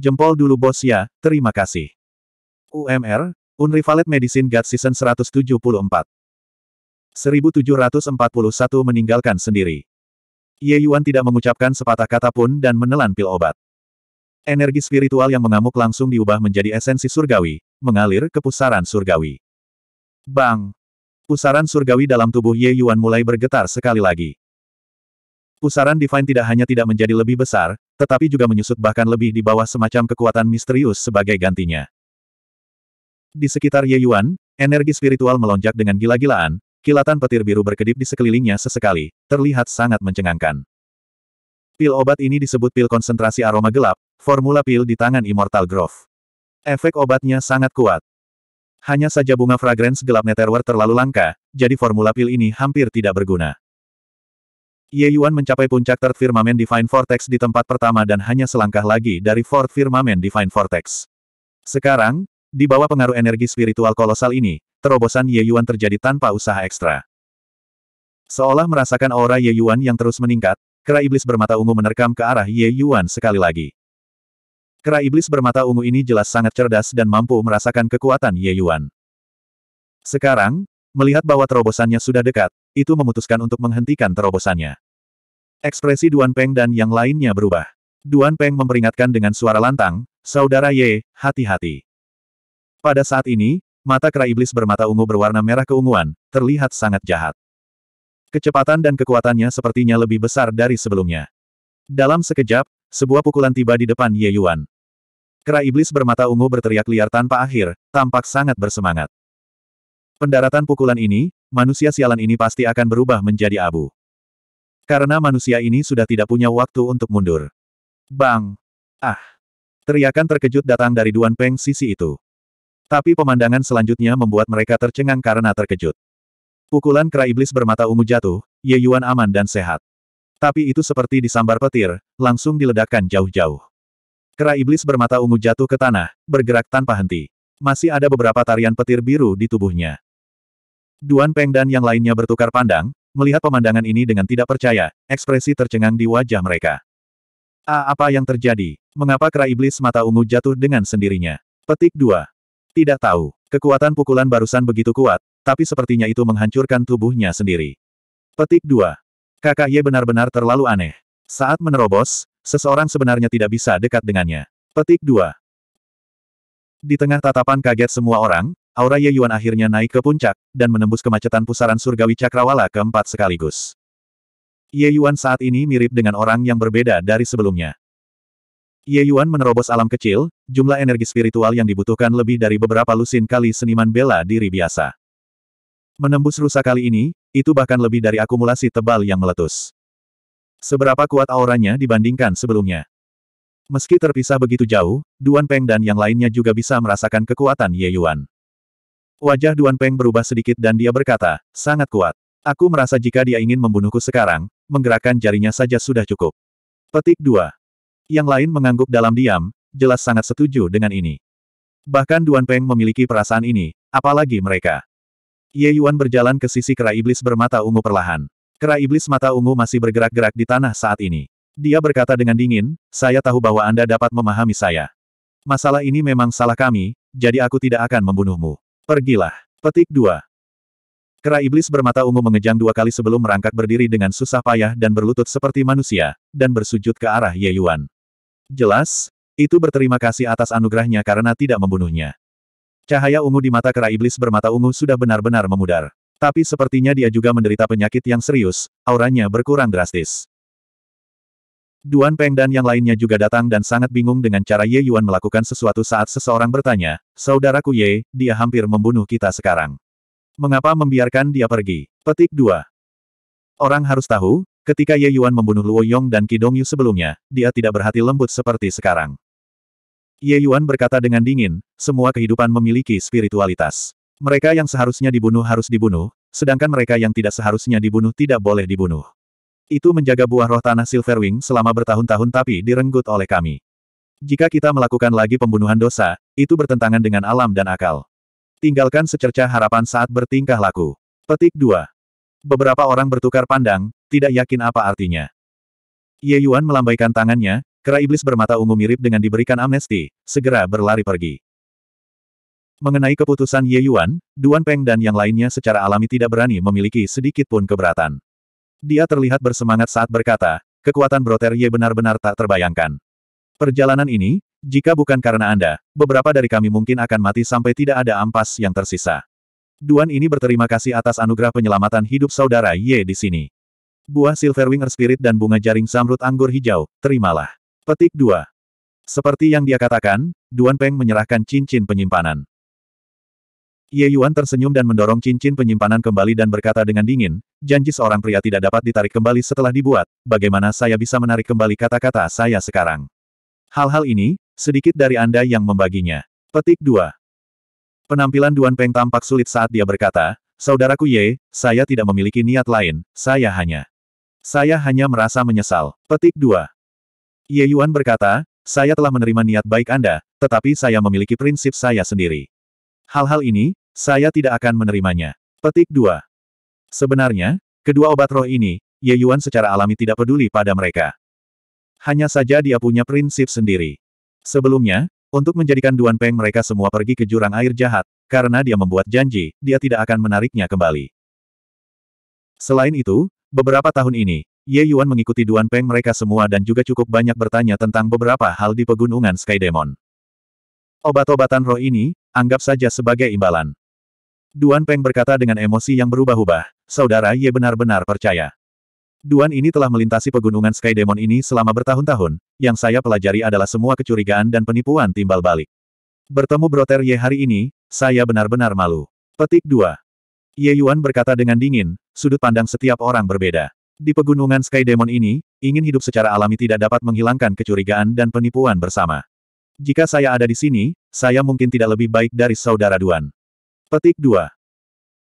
Jempol dulu bos ya, terima kasih. UMR, Unrivaled Medicine God Season 174. 1741 meninggalkan sendiri. Ye Yuan tidak mengucapkan sepatah kata pun dan menelan pil obat. Energi spiritual yang mengamuk langsung diubah menjadi esensi surgawi, mengalir ke pusaran surgawi. Bang! Pusaran surgawi dalam tubuh Ye Yuan mulai bergetar sekali lagi. Pusaran Divine tidak hanya tidak menjadi lebih besar, tetapi juga menyusut bahkan lebih di bawah semacam kekuatan misterius sebagai gantinya. Di sekitar Ye Yuan, energi spiritual melonjak dengan gila-gilaan, kilatan petir biru berkedip di sekelilingnya sesekali, terlihat sangat mencengangkan. Pil obat ini disebut pil konsentrasi aroma gelap, formula pil di tangan Immortal Grove. Efek obatnya sangat kuat. Hanya saja bunga fragrance gelap Netherworld terlalu langka, jadi formula pil ini hampir tidak berguna. Ye Yuan mencapai puncak Third Firmament Divine Vortex di tempat pertama dan hanya selangkah lagi dari Fourth Firmament Divine Vortex. Sekarang, di bawah pengaruh energi spiritual kolosal ini, terobosan Ye Yuan terjadi tanpa usaha ekstra. Seolah merasakan aura Ye Yuan yang terus meningkat, kera iblis bermata ungu menerkam ke arah Ye Yuan sekali lagi. Kera iblis bermata ungu ini jelas sangat cerdas dan mampu merasakan kekuatan Ye Yuan. Sekarang, Melihat bahwa terobosannya sudah dekat, itu memutuskan untuk menghentikan terobosannya. Ekspresi Duan Peng dan yang lainnya berubah. Duan Peng memperingatkan dengan suara lantang, Saudara Ye, hati-hati. Pada saat ini, mata kera iblis bermata ungu berwarna merah keunguan, terlihat sangat jahat. Kecepatan dan kekuatannya sepertinya lebih besar dari sebelumnya. Dalam sekejap, sebuah pukulan tiba di depan Ye Yuan. Kera iblis bermata ungu berteriak liar tanpa akhir, tampak sangat bersemangat. Pendaratan pukulan ini, manusia sialan ini pasti akan berubah menjadi abu. Karena manusia ini sudah tidak punya waktu untuk mundur. Bang! Ah! Teriakan terkejut datang dari Duan Peng sisi itu. Tapi pemandangan selanjutnya membuat mereka tercengang karena terkejut. Pukulan kera iblis bermata ungu jatuh, Ye Yuan aman dan sehat. Tapi itu seperti disambar petir, langsung diledakkan jauh-jauh. Kera iblis bermata ungu jatuh ke tanah, bergerak tanpa henti. Masih ada beberapa tarian petir biru di tubuhnya. Duan Peng dan yang lainnya bertukar pandang, melihat pemandangan ini dengan tidak percaya, ekspresi tercengang di wajah mereka. A apa yang terjadi? Mengapa kera iblis mata ungu jatuh dengan sendirinya? Petik 2. Tidak tahu. Kekuatan pukulan barusan begitu kuat, tapi sepertinya itu menghancurkan tubuhnya sendiri. Petik 2. Kakak Ye benar-benar terlalu aneh. Saat menerobos, seseorang sebenarnya tidak bisa dekat dengannya. Petik 2. Di tengah tatapan kaget semua orang, aura Ye Yuan akhirnya naik ke puncak, dan menembus kemacetan pusaran surgawi cakrawala keempat sekaligus. Ye Yuan saat ini mirip dengan orang yang berbeda dari sebelumnya. Ye Yuan menerobos alam kecil, jumlah energi spiritual yang dibutuhkan lebih dari beberapa lusin kali seniman bela diri biasa. Menembus rusa kali ini, itu bahkan lebih dari akumulasi tebal yang meletus. Seberapa kuat auranya dibandingkan sebelumnya. Meski terpisah begitu jauh, Duan Peng dan yang lainnya juga bisa merasakan kekuatan Ye Yuan. Wajah Duan Peng berubah sedikit dan dia berkata, sangat kuat. Aku merasa jika dia ingin membunuhku sekarang, menggerakkan jarinya saja sudah cukup. Petik 2. Yang lain mengangguk dalam diam, jelas sangat setuju dengan ini. Bahkan Duan Peng memiliki perasaan ini, apalagi mereka. Ye Yuan berjalan ke sisi kera iblis bermata ungu perlahan. Kera iblis mata ungu masih bergerak-gerak di tanah saat ini. Dia berkata dengan dingin, saya tahu bahwa Anda dapat memahami saya. Masalah ini memang salah kami, jadi aku tidak akan membunuhmu. Pergilah. Petik 2. Kera iblis bermata ungu mengejang dua kali sebelum merangkak berdiri dengan susah payah dan berlutut seperti manusia, dan bersujud ke arah Ye Yuan. Jelas, itu berterima kasih atas anugerahnya karena tidak membunuhnya. Cahaya ungu di mata kera iblis bermata ungu sudah benar-benar memudar. Tapi sepertinya dia juga menderita penyakit yang serius, auranya berkurang drastis. Duan Peng dan yang lainnya juga datang dan sangat bingung dengan cara Ye Yuan melakukan sesuatu saat seseorang bertanya, Saudaraku Ye, dia hampir membunuh kita sekarang. Mengapa membiarkan dia pergi? Petik 2. Orang harus tahu, ketika Ye Yuan membunuh Luo Yong dan Kidong Yu sebelumnya, dia tidak berhati lembut seperti sekarang. Ye Yuan berkata dengan dingin, semua kehidupan memiliki spiritualitas. Mereka yang seharusnya dibunuh harus dibunuh, sedangkan mereka yang tidak seharusnya dibunuh tidak boleh dibunuh. Itu menjaga buah roh tanah Silverwing selama bertahun-tahun tapi direnggut oleh kami. Jika kita melakukan lagi pembunuhan dosa, itu bertentangan dengan alam dan akal. Tinggalkan secerca harapan saat bertingkah laku. Petik 2. Beberapa orang bertukar pandang, tidak yakin apa artinya. Ye Yuan melambaikan tangannya, kera iblis bermata ungu mirip dengan diberikan amnesti, segera berlari pergi. Mengenai keputusan Ye Yuan, Duan Peng dan yang lainnya secara alami tidak berani memiliki sedikit pun keberatan. Dia terlihat bersemangat saat berkata, kekuatan Broter Ye benar-benar tak terbayangkan. Perjalanan ini, jika bukan karena Anda, beberapa dari kami mungkin akan mati sampai tidak ada ampas yang tersisa. Duan ini berterima kasih atas anugerah penyelamatan hidup saudara Ye di sini. Buah Silverwinger Spirit dan bunga jaring samrut anggur hijau, terimalah. Petik 2. Seperti yang dia katakan, Duan Peng menyerahkan cincin penyimpanan. Ye Yuan tersenyum dan mendorong cincin penyimpanan kembali dan berkata dengan dingin, janji seorang pria tidak dapat ditarik kembali setelah dibuat, bagaimana saya bisa menarik kembali kata-kata saya sekarang? Hal-hal ini, sedikit dari Anda yang membaginya. Petik 2. Penampilan Duan Peng tampak sulit saat dia berkata, Saudaraku Ye, saya tidak memiliki niat lain, saya hanya. Saya hanya merasa menyesal. Petik 2. Ye Yuan berkata, saya telah menerima niat baik Anda, tetapi saya memiliki prinsip saya sendiri. Hal-hal ini, saya tidak akan menerimanya. Petik 2. Sebenarnya, kedua obat roh ini, Ye Yuan secara alami tidak peduli pada mereka. Hanya saja dia punya prinsip sendiri. Sebelumnya, untuk menjadikan Duan Peng mereka semua pergi ke jurang air jahat, karena dia membuat janji, dia tidak akan menariknya kembali. Selain itu, beberapa tahun ini, Ye Yuan mengikuti Duan Peng mereka semua dan juga cukup banyak bertanya tentang beberapa hal di pegunungan Sky Demon. Obat-obatan roh ini, anggap saja sebagai imbalan. Duan Peng berkata dengan emosi yang berubah-ubah, Saudara Ye benar-benar percaya. Duan ini telah melintasi pegunungan Sky Demon ini selama bertahun-tahun, yang saya pelajari adalah semua kecurigaan dan penipuan timbal balik. Bertemu Broter Ye hari ini, saya benar-benar malu. Petik 2. Ye Yuan berkata dengan dingin, sudut pandang setiap orang berbeda. Di pegunungan Sky Demon ini, ingin hidup secara alami tidak dapat menghilangkan kecurigaan dan penipuan bersama. Jika saya ada di sini, saya mungkin tidak lebih baik dari saudara Duan. Petik 2.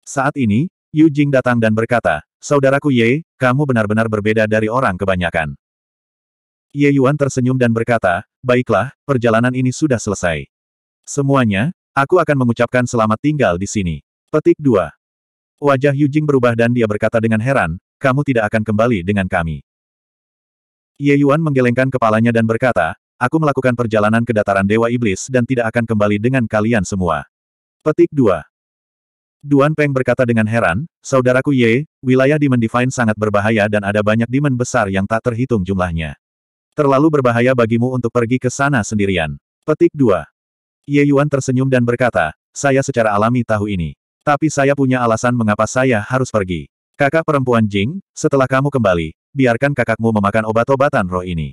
Saat ini, Yu Jing datang dan berkata, Saudaraku Ye, kamu benar-benar berbeda dari orang kebanyakan. Ye Yuan tersenyum dan berkata, Baiklah, perjalanan ini sudah selesai. Semuanya, aku akan mengucapkan selamat tinggal di sini. Petik 2. Wajah Yu Jing berubah dan dia berkata dengan heran, kamu tidak akan kembali dengan kami. Ye Yuan menggelengkan kepalanya dan berkata, aku melakukan perjalanan ke dataran Dewa Iblis dan tidak akan kembali dengan kalian semua. Petik 2. Duan Peng berkata dengan heran, Saudaraku Ye, wilayah Demon Divine sangat berbahaya dan ada banyak demon besar yang tak terhitung jumlahnya. Terlalu berbahaya bagimu untuk pergi ke sana sendirian. Petik 2. Ye Yuan tersenyum dan berkata, saya secara alami tahu ini. Tapi saya punya alasan mengapa saya harus pergi. Kakak perempuan Jing, setelah kamu kembali, biarkan kakakmu memakan obat-obatan roh ini.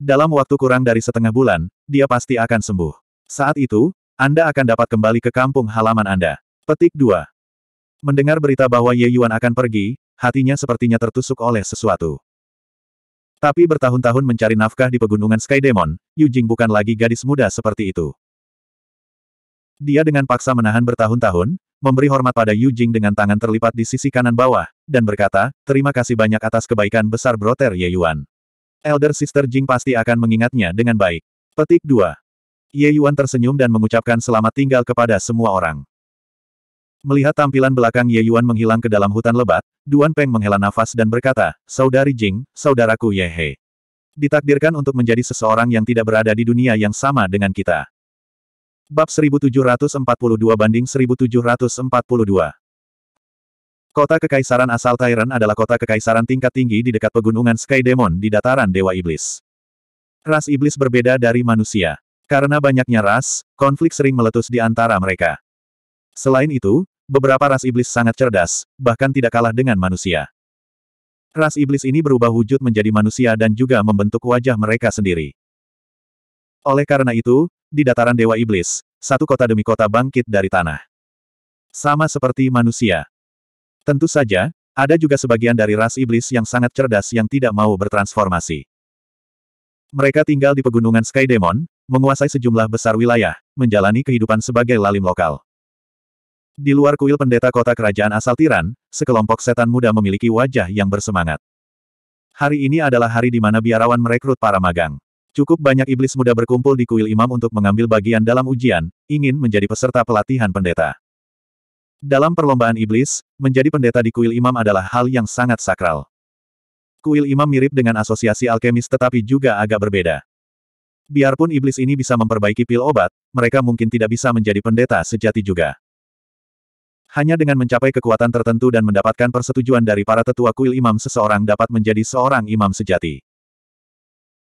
Dalam waktu kurang dari setengah bulan, dia pasti akan sembuh. Saat itu, Anda akan dapat kembali ke kampung halaman Anda. Petik 2. Mendengar berita bahwa Ye Yuan akan pergi, hatinya sepertinya tertusuk oleh sesuatu. Tapi bertahun-tahun mencari nafkah di pegunungan Sky Demon, Yu Jing bukan lagi gadis muda seperti itu. Dia dengan paksa menahan bertahun-tahun, memberi hormat pada Yu Jing dengan tangan terlipat di sisi kanan bawah, dan berkata, terima kasih banyak atas kebaikan besar Broter Ye Yuan. Elder Sister Jing pasti akan mengingatnya dengan baik. Petik 2. Ye Yuan tersenyum dan mengucapkan selamat tinggal kepada semua orang. Melihat tampilan belakang Ye Yuan menghilang ke dalam hutan lebat, Duan Peng menghela nafas dan berkata, Saudari Jing, saudaraku Ye He. Ditakdirkan untuk menjadi seseorang yang tidak berada di dunia yang sama dengan kita. Bab 1742 banding 1742 Kota Kekaisaran asal Tyrant adalah kota kekaisaran tingkat tinggi di dekat pegunungan Sky Demon di dataran Dewa Iblis. Ras iblis berbeda dari manusia. Karena banyaknya ras, konflik sering meletus di antara mereka. Selain itu, beberapa ras iblis sangat cerdas, bahkan tidak kalah dengan manusia. Ras iblis ini berubah wujud menjadi manusia dan juga membentuk wajah mereka sendiri. Oleh karena itu, di dataran Dewa Iblis, satu kota demi kota bangkit dari tanah. Sama seperti manusia. Tentu saja, ada juga sebagian dari ras iblis yang sangat cerdas yang tidak mau bertransformasi. Mereka tinggal di pegunungan Sky Demon, menguasai sejumlah besar wilayah, menjalani kehidupan sebagai lalim lokal. Di luar kuil pendeta kota kerajaan asal Tiran, sekelompok setan muda memiliki wajah yang bersemangat. Hari ini adalah hari di mana biarawan merekrut para magang. Cukup banyak iblis muda berkumpul di kuil imam untuk mengambil bagian dalam ujian, ingin menjadi peserta pelatihan pendeta. Dalam perlombaan iblis, menjadi pendeta di kuil imam adalah hal yang sangat sakral. Kuil imam mirip dengan asosiasi alkemis tetapi juga agak berbeda. Biarpun iblis ini bisa memperbaiki pil obat, mereka mungkin tidak bisa menjadi pendeta sejati juga. Hanya dengan mencapai kekuatan tertentu dan mendapatkan persetujuan dari para tetua kuil imam seseorang dapat menjadi seorang imam sejati.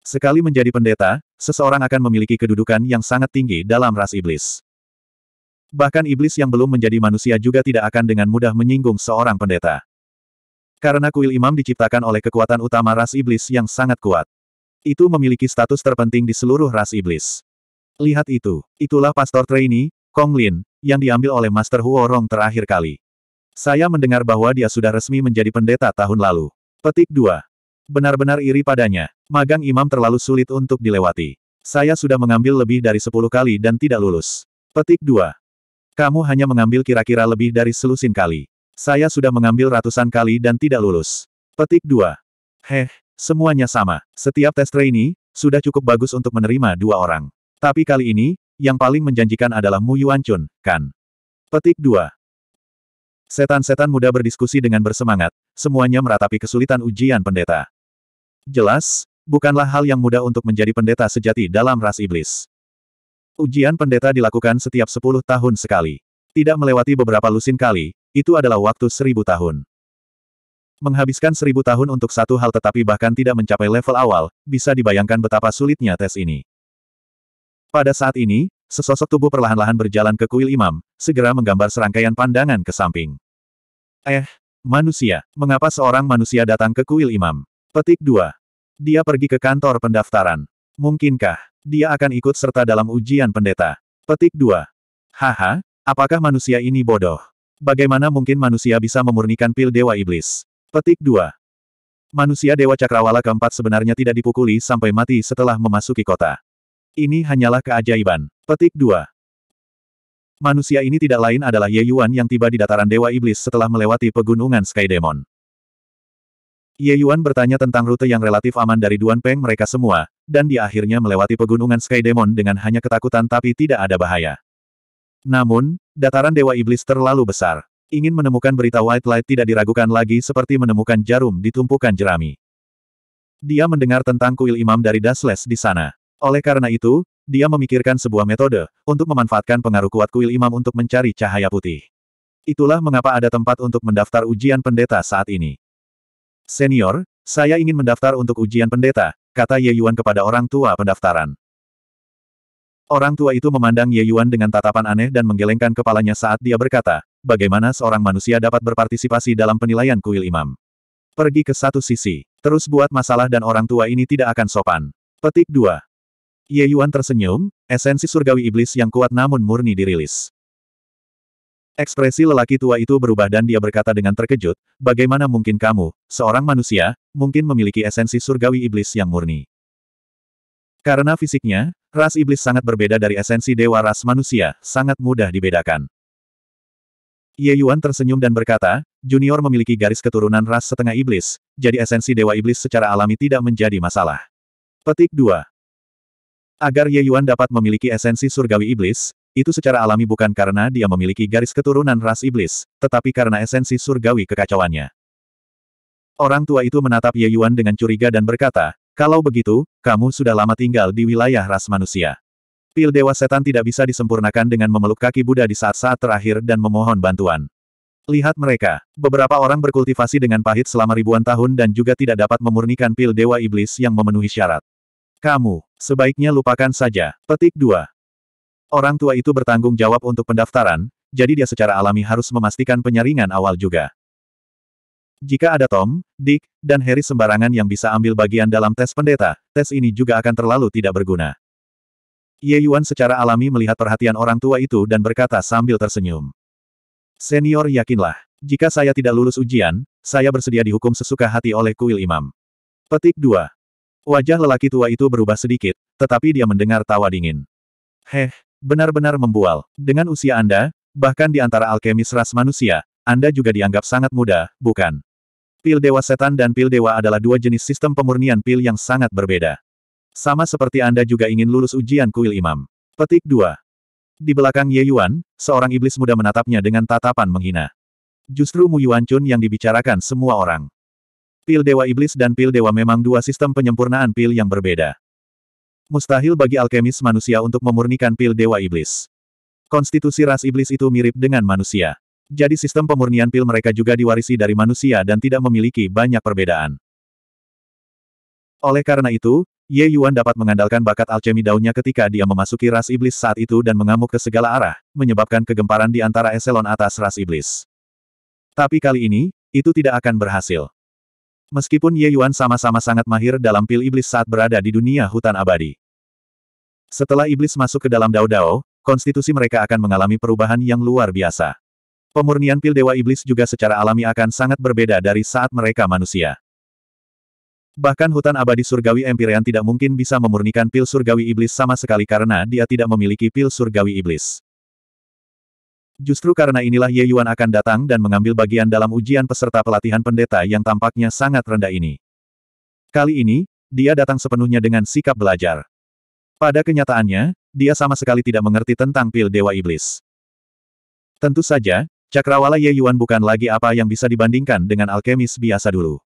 Sekali menjadi pendeta, seseorang akan memiliki kedudukan yang sangat tinggi dalam ras iblis. Bahkan iblis yang belum menjadi manusia juga tidak akan dengan mudah menyinggung seorang pendeta. Karena kuil imam diciptakan oleh kekuatan utama ras iblis yang sangat kuat. Itu memiliki status terpenting di seluruh ras iblis. Lihat itu, itulah pastor trainee, Kong Lin, yang diambil oleh Master Huorong terakhir kali. Saya mendengar bahwa dia sudah resmi menjadi pendeta tahun lalu. Petik 2. Benar-benar iri padanya. Magang imam terlalu sulit untuk dilewati. Saya sudah mengambil lebih dari 10 kali dan tidak lulus. Petik 2. Kamu hanya mengambil kira-kira lebih dari selusin kali. Saya sudah mengambil ratusan kali dan tidak lulus. Petik 2. Heh, semuanya sama. Setiap tes trainee, sudah cukup bagus untuk menerima dua orang. Tapi kali ini, yang paling menjanjikan adalah Mu Yuan Chun, kan? Petik 2. Setan-setan muda berdiskusi dengan bersemangat, semuanya meratapi kesulitan ujian pendeta. Jelas, bukanlah hal yang mudah untuk menjadi pendeta sejati dalam ras iblis. Ujian pendeta dilakukan setiap 10 tahun sekali. Tidak melewati beberapa lusin kali, itu adalah waktu seribu tahun. Menghabiskan seribu tahun untuk satu hal tetapi bahkan tidak mencapai level awal, bisa dibayangkan betapa sulitnya tes ini. Pada saat ini, sesosok tubuh perlahan-lahan berjalan ke kuil imam, segera menggambar serangkaian pandangan ke samping. Eh, manusia, mengapa seorang manusia datang ke kuil imam? Petik 2. Dia pergi ke kantor pendaftaran. Mungkinkah, dia akan ikut serta dalam ujian pendeta? Petik 2. Haha, apakah manusia ini bodoh? Bagaimana mungkin manusia bisa memurnikan pil Dewa Iblis? Petik 2. Manusia Dewa Cakrawala keempat sebenarnya tidak dipukuli sampai mati setelah memasuki kota. Ini hanyalah keajaiban. Petik 2. Manusia ini tidak lain adalah Ye Yuan yang tiba di dataran Dewa Iblis setelah melewati pegunungan Sky Demon. Ye Yuan bertanya tentang rute yang relatif aman dari Duan Peng mereka semua, dan dia akhirnya melewati pegunungan Sky Demon dengan hanya ketakutan tapi tidak ada bahaya. Namun, dataran Dewa Iblis terlalu besar. Ingin menemukan berita White Light tidak diragukan lagi seperti menemukan jarum di tumpukan jerami. Dia mendengar tentang kuil imam dari Dasles di sana. Oleh karena itu, dia memikirkan sebuah metode untuk memanfaatkan pengaruh kuat kuil imam untuk mencari cahaya putih. Itulah mengapa ada tempat untuk mendaftar ujian pendeta saat ini. Senior, saya ingin mendaftar untuk ujian pendeta, kata Ye Yuan kepada orang tua pendaftaran. Orang tua itu memandang Ye Yuan dengan tatapan aneh dan menggelengkan kepalanya saat dia berkata, bagaimana seorang manusia dapat berpartisipasi dalam penilaian kuil imam. Pergi ke satu sisi, terus buat masalah dan orang tua ini tidak akan sopan. Petik 2. Ye Yuan tersenyum, esensi surgawi iblis yang kuat namun murni dirilis. Ekspresi lelaki tua itu berubah dan dia berkata dengan terkejut, bagaimana mungkin kamu, seorang manusia, mungkin memiliki esensi surgawi iblis yang murni. Karena fisiknya, ras iblis sangat berbeda dari esensi dewa ras manusia, sangat mudah dibedakan. Ye Yuan tersenyum dan berkata, junior memiliki garis keturunan ras setengah iblis, jadi esensi dewa iblis secara alami tidak menjadi masalah. Petik 2. Agar Ye Yuan dapat memiliki esensi surgawi iblis, itu secara alami bukan karena dia memiliki garis keturunan ras iblis, tetapi karena esensi surgawi kekacauannya. Orang tua itu menatap Ye Yuan dengan curiga dan berkata, kalau begitu, kamu sudah lama tinggal di wilayah ras manusia. Pil Dewa Setan tidak bisa disempurnakan dengan memeluk kaki Buddha di saat-saat terakhir dan memohon bantuan. Lihat mereka, beberapa orang berkultivasi dengan pahit selama ribuan tahun dan juga tidak dapat memurnikan pil Dewa Iblis yang memenuhi syarat. Kamu, sebaiknya lupakan saja. Petik 2. Orang tua itu bertanggung jawab untuk pendaftaran, jadi dia secara alami harus memastikan penyaringan awal juga. Jika ada Tom, Dick, dan Harry sembarangan yang bisa ambil bagian dalam tes pendeta, tes ini juga akan terlalu tidak berguna. Ye Yuan secara alami melihat perhatian orang tua itu dan berkata sambil tersenyum. Senior yakinlah, jika saya tidak lulus ujian, saya bersedia dihukum sesuka hati oleh kuil imam. Petik 2. Wajah lelaki tua itu berubah sedikit, tetapi dia mendengar tawa dingin. Heh, benar-benar membual. Dengan usia Anda, bahkan di antara alkemis ras manusia, Anda juga dianggap sangat muda, bukan? Pil Dewa Setan dan Pil Dewa adalah dua jenis sistem pemurnian pil yang sangat berbeda. Sama seperti Anda juga ingin lulus ujian kuil imam. Petik 2. Di belakang Ye Yuan, seorang iblis muda menatapnya dengan tatapan menghina. Justru Mu Yuan Chun yang dibicarakan semua orang. Pil Dewa Iblis dan Pil Dewa memang dua sistem penyempurnaan pil yang berbeda. Mustahil bagi alkemis manusia untuk memurnikan pil Dewa Iblis. Konstitusi ras iblis itu mirip dengan manusia. Jadi sistem pemurnian pil mereka juga diwarisi dari manusia dan tidak memiliki banyak perbedaan. Oleh karena itu, Ye Yuan dapat mengandalkan bakat alchemy daunnya ketika dia memasuki ras iblis saat itu dan mengamuk ke segala arah, menyebabkan kegemparan di antara eselon atas ras iblis. Tapi kali ini, itu tidak akan berhasil. Meskipun Ye Yuan sama-sama sangat mahir dalam pil iblis saat berada di dunia hutan abadi. Setelah iblis masuk ke dalam dao-dao, konstitusi mereka akan mengalami perubahan yang luar biasa. Pemurnian pil dewa iblis juga secara alami akan sangat berbeda dari saat mereka manusia. Bahkan hutan abadi surgawi Empyrean tidak mungkin bisa memurnikan pil surgawi iblis sama sekali karena dia tidak memiliki pil surgawi iblis. Justru karena inilah Ye Yuan akan datang dan mengambil bagian dalam ujian peserta pelatihan pendeta yang tampaknya sangat rendah ini. Kali ini, dia datang sepenuhnya dengan sikap belajar. Pada kenyataannya, dia sama sekali tidak mengerti tentang pil Dewa Iblis. Tentu saja, Cakrawala Ye Yuan bukan lagi apa yang bisa dibandingkan dengan alkemis biasa dulu.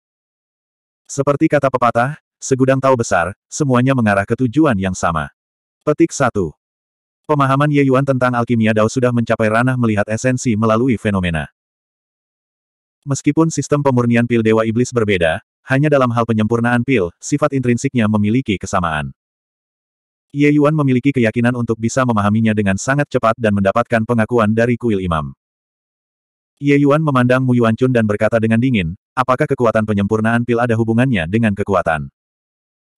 Seperti kata pepatah, segudang tahu besar, semuanya mengarah ke tujuan yang sama. Petik 1. Pemahaman Ye Yuan tentang alkimia Dao sudah mencapai ranah melihat esensi melalui fenomena. Meskipun sistem pemurnian pil Dewa Iblis berbeda, hanya dalam hal penyempurnaan pil, sifat intrinsiknya memiliki kesamaan. Ye Yuan memiliki keyakinan untuk bisa memahaminya dengan sangat cepat dan mendapatkan pengakuan dari kuil imam. Ye Yuan memandang Mu Yuan Chun dan berkata dengan dingin, apakah kekuatan penyempurnaan pil ada hubungannya dengan kekuatan?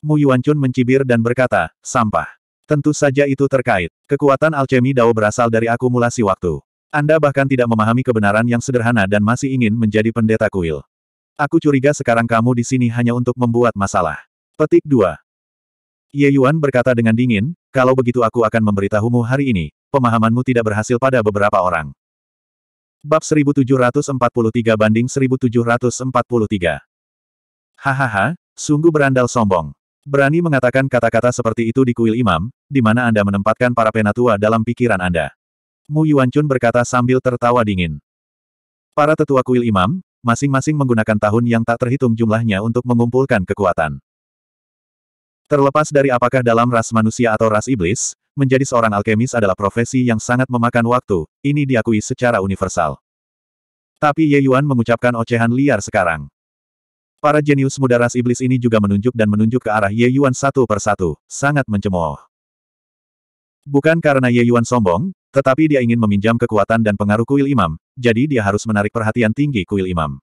Mu Yuan Chun mencibir dan berkata, sampah. Tentu saja itu terkait. Kekuatan alchemy Dao berasal dari akumulasi waktu. Anda bahkan tidak memahami kebenaran yang sederhana dan masih ingin menjadi pendeta kuil. Aku curiga sekarang kamu di sini hanya untuk membuat masalah. Petik 2. Ye Yuan berkata dengan dingin, kalau begitu aku akan memberitahumu hari ini, pemahamanmu tidak berhasil pada beberapa orang. Bab 1743 banding 1743 Hahaha, sungguh berandal sombong. Berani mengatakan kata-kata seperti itu di kuil imam, di mana Anda menempatkan para penatua dalam pikiran Anda. Mu Yuanchun berkata sambil tertawa dingin. Para tetua kuil imam, masing-masing menggunakan tahun yang tak terhitung jumlahnya untuk mengumpulkan kekuatan. Terlepas dari apakah dalam ras manusia atau ras iblis, menjadi seorang alkemis adalah profesi yang sangat memakan waktu, ini diakui secara universal. Tapi Ye Yuan mengucapkan ocehan liar sekarang. Para jenius muda ras iblis ini juga menunjuk dan menunjuk ke arah Ye Yuan satu persatu, sangat mencemooh. Bukan karena Ye Yuan sombong, tetapi dia ingin meminjam kekuatan dan pengaruh kuil imam, jadi dia harus menarik perhatian tinggi kuil imam.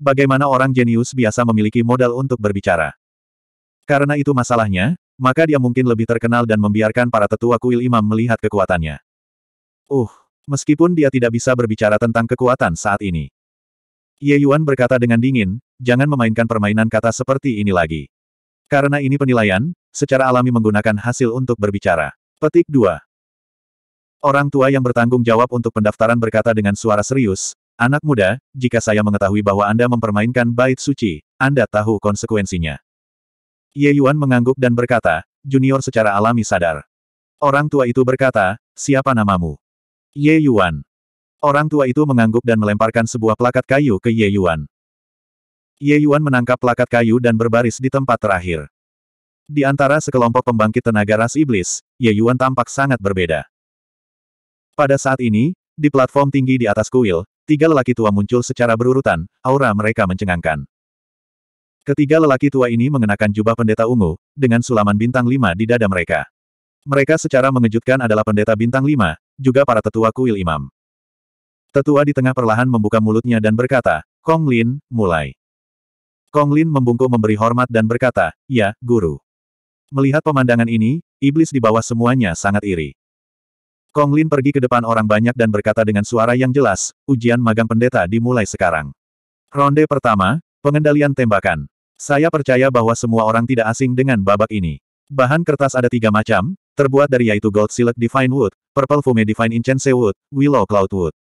Bagaimana orang jenius biasa memiliki modal untuk berbicara? Karena itu masalahnya, maka dia mungkin lebih terkenal dan membiarkan para tetua kuil imam melihat kekuatannya. Uh, meskipun dia tidak bisa berbicara tentang kekuatan saat ini. Ye Yuan berkata dengan dingin, jangan memainkan permainan kata seperti ini lagi. Karena ini penilaian, secara alami menggunakan hasil untuk berbicara. Petik 2. Orang tua yang bertanggung jawab untuk pendaftaran berkata dengan suara serius, Anak muda, jika saya mengetahui bahwa Anda mempermainkan bait suci, Anda tahu konsekuensinya. Ye Yuan mengangguk dan berkata, Junior secara alami sadar. Orang tua itu berkata, siapa namamu? Ye Yuan. Orang tua itu mengangguk dan melemparkan sebuah plakat kayu ke Ye Yuan. Ye Yuan menangkap plakat kayu dan berbaris di tempat terakhir. Di antara sekelompok pembangkit tenaga ras iblis, Ye Yuan tampak sangat berbeda. Pada saat ini, di platform tinggi di atas kuil, tiga lelaki tua muncul secara berurutan, aura mereka mencengangkan. Ketiga lelaki tua ini mengenakan jubah pendeta ungu, dengan sulaman bintang lima di dada mereka. Mereka secara mengejutkan adalah pendeta bintang lima, juga para tetua kuil imam. Tetua di tengah perlahan membuka mulutnya dan berkata, Kong Lin, mulai. Kong Lin membungkuk memberi hormat dan berkata, ya, guru. Melihat pemandangan ini, iblis di bawah semuanya sangat iri. Kong Lin pergi ke depan orang banyak dan berkata dengan suara yang jelas, ujian magang pendeta dimulai sekarang. Ronde pertama, pengendalian tembakan. Saya percaya bahwa semua orang tidak asing dengan babak ini. Bahan kertas ada tiga macam, terbuat dari yaitu Gold Silk Divine Wood, Purple Fume Divine Incense Wood, Willow Cloud Wood.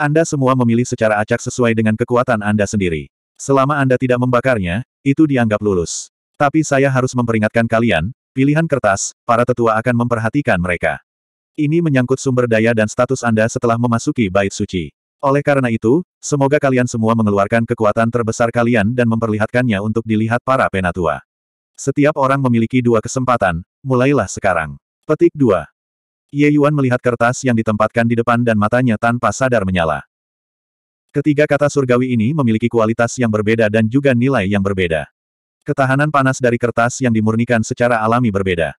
Anda semua memilih secara acak sesuai dengan kekuatan Anda sendiri. Selama Anda tidak membakarnya, itu dianggap lulus. Tapi saya harus memperingatkan kalian, pilihan kertas, para tetua akan memperhatikan mereka. Ini menyangkut sumber daya dan status Anda setelah memasuki bait suci. Oleh karena itu, semoga kalian semua mengeluarkan kekuatan terbesar kalian dan memperlihatkannya untuk dilihat para penatua. Setiap orang memiliki dua kesempatan, mulailah sekarang. Petik 2. Ye Yuan melihat kertas yang ditempatkan di depan dan matanya tanpa sadar menyala. Ketiga kata surgawi ini memiliki kualitas yang berbeda dan juga nilai yang berbeda. Ketahanan panas dari kertas yang dimurnikan secara alami berbeda.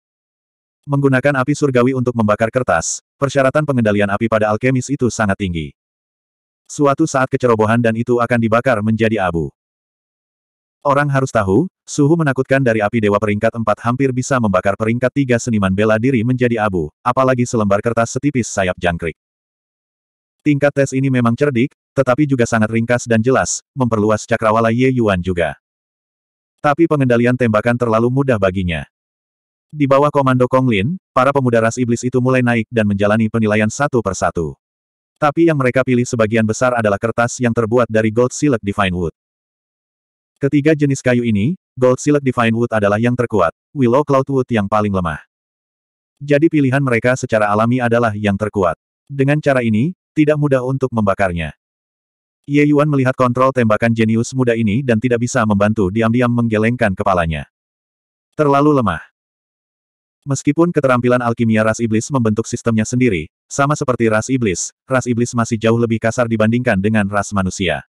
Menggunakan api surgawi untuk membakar kertas, persyaratan pengendalian api pada alkemis itu sangat tinggi. Suatu saat kecerobohan dan itu akan dibakar menjadi abu. Orang harus tahu, suhu menakutkan dari api dewa peringkat 4 hampir bisa membakar peringkat 3 seniman bela diri menjadi abu, apalagi selembar kertas setipis sayap jangkrik. Tingkat tes ini memang cerdik, tetapi juga sangat ringkas dan jelas, memperluas cakrawala Ye Yuan juga. Tapi pengendalian tembakan terlalu mudah baginya. Di bawah komando Kong Lin, para pemuda ras iblis itu mulai naik dan menjalani penilaian satu persatu. Tapi yang mereka pilih sebagian besar adalah kertas yang terbuat dari gold silk divine wood. Ketiga jenis kayu ini, gold silk divine wood adalah yang terkuat, willow cloud wood yang paling lemah. Jadi pilihan mereka secara alami adalah yang terkuat. Dengan cara ini, tidak mudah untuk membakarnya. Ye Yuan melihat kontrol tembakan jenius muda ini dan tidak bisa membantu diam-diam menggelengkan kepalanya. Terlalu lemah. Meskipun keterampilan alkimia ras iblis membentuk sistemnya sendiri, sama seperti ras iblis, ras iblis masih jauh lebih kasar dibandingkan dengan ras manusia.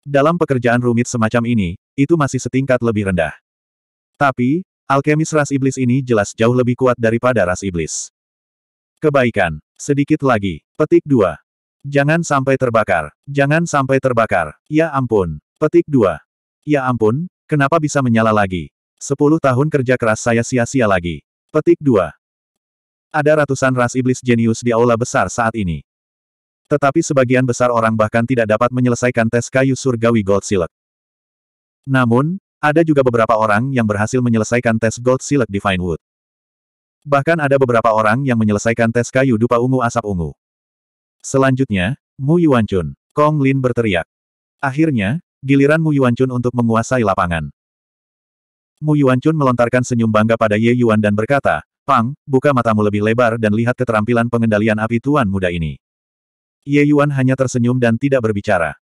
Dalam pekerjaan rumit semacam ini, itu masih setingkat lebih rendah. Tapi, alkemis ras iblis ini jelas jauh lebih kuat daripada ras iblis. Kebaikan. Sedikit lagi. Petik 2. Jangan sampai terbakar. Jangan sampai terbakar. Ya ampun. Petik 2. Ya ampun, kenapa bisa menyala lagi? Sepuluh tahun kerja keras saya sia-sia lagi. Petik 2. Ada ratusan ras iblis jenius di aula besar saat ini. Tetapi sebagian besar orang bahkan tidak dapat menyelesaikan tes kayu surgawi gold silk. Namun, ada juga beberapa orang yang berhasil menyelesaikan tes gold silk Divine Wood. Bahkan ada beberapa orang yang menyelesaikan tes kayu dupa ungu asap ungu. Selanjutnya, Mu Yuanchun, Kong Lin berteriak. Akhirnya, giliran Mu Yuanchun untuk menguasai lapangan. Mu Yuanchun melontarkan senyum bangga pada Ye Yuan dan berkata, Pang, buka matamu lebih lebar dan lihat keterampilan pengendalian api tuan muda ini. Ye Yuan hanya tersenyum dan tidak berbicara.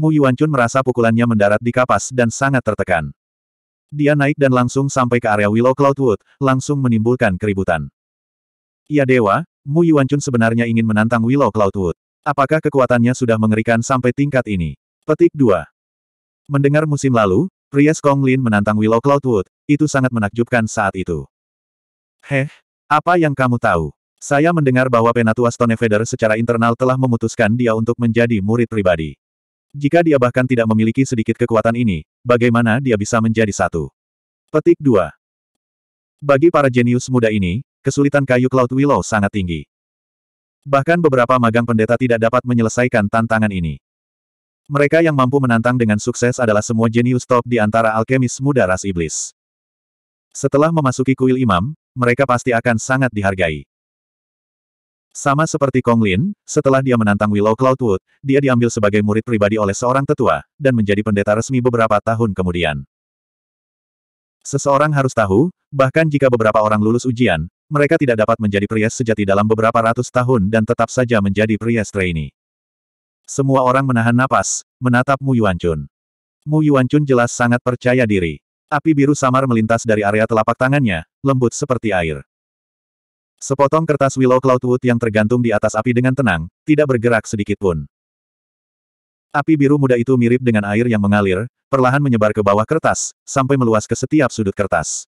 Mu Yuanchun merasa pukulannya mendarat di kapas dan sangat tertekan. Dia naik dan langsung sampai ke area Willow Cloudwood, langsung menimbulkan keributan. Ya Dewa, Mu Yuanchun sebenarnya ingin menantang Willow Cloudwood. Apakah kekuatannya sudah mengerikan sampai tingkat ini? Petik 2. Mendengar musim lalu, Priest Lin menantang Willow Cloudwood, itu sangat menakjubkan saat itu. Heh, apa yang kamu tahu? Saya mendengar bahwa Penatua Stone secara internal telah memutuskan dia untuk menjadi murid pribadi. Jika dia bahkan tidak memiliki sedikit kekuatan ini, bagaimana dia bisa menjadi satu? Petik 2. Bagi para jenius muda ini, kesulitan kayu Cloud Willow sangat tinggi. Bahkan beberapa magang pendeta tidak dapat menyelesaikan tantangan ini. Mereka yang mampu menantang dengan sukses adalah semua jenius top di antara alkemis muda ras iblis. Setelah memasuki kuil imam, mereka pasti akan sangat dihargai. Sama seperti Kong Lin, setelah dia menantang Willow Cloudwood, dia diambil sebagai murid pribadi oleh seorang tetua, dan menjadi pendeta resmi beberapa tahun kemudian. Seseorang harus tahu, bahkan jika beberapa orang lulus ujian, mereka tidak dapat menjadi priest sejati dalam beberapa ratus tahun dan tetap saja menjadi priest trainee. Semua orang menahan napas, menatap Mu Yuan Chun. Mu Yuan Chun jelas sangat percaya diri. Api biru samar melintas dari area telapak tangannya, lembut seperti air. Sepotong kertas Willow Cloudwood yang tergantung di atas api dengan tenang, tidak bergerak sedikit pun. Api biru muda itu mirip dengan air yang mengalir, perlahan menyebar ke bawah kertas, sampai meluas ke setiap sudut kertas.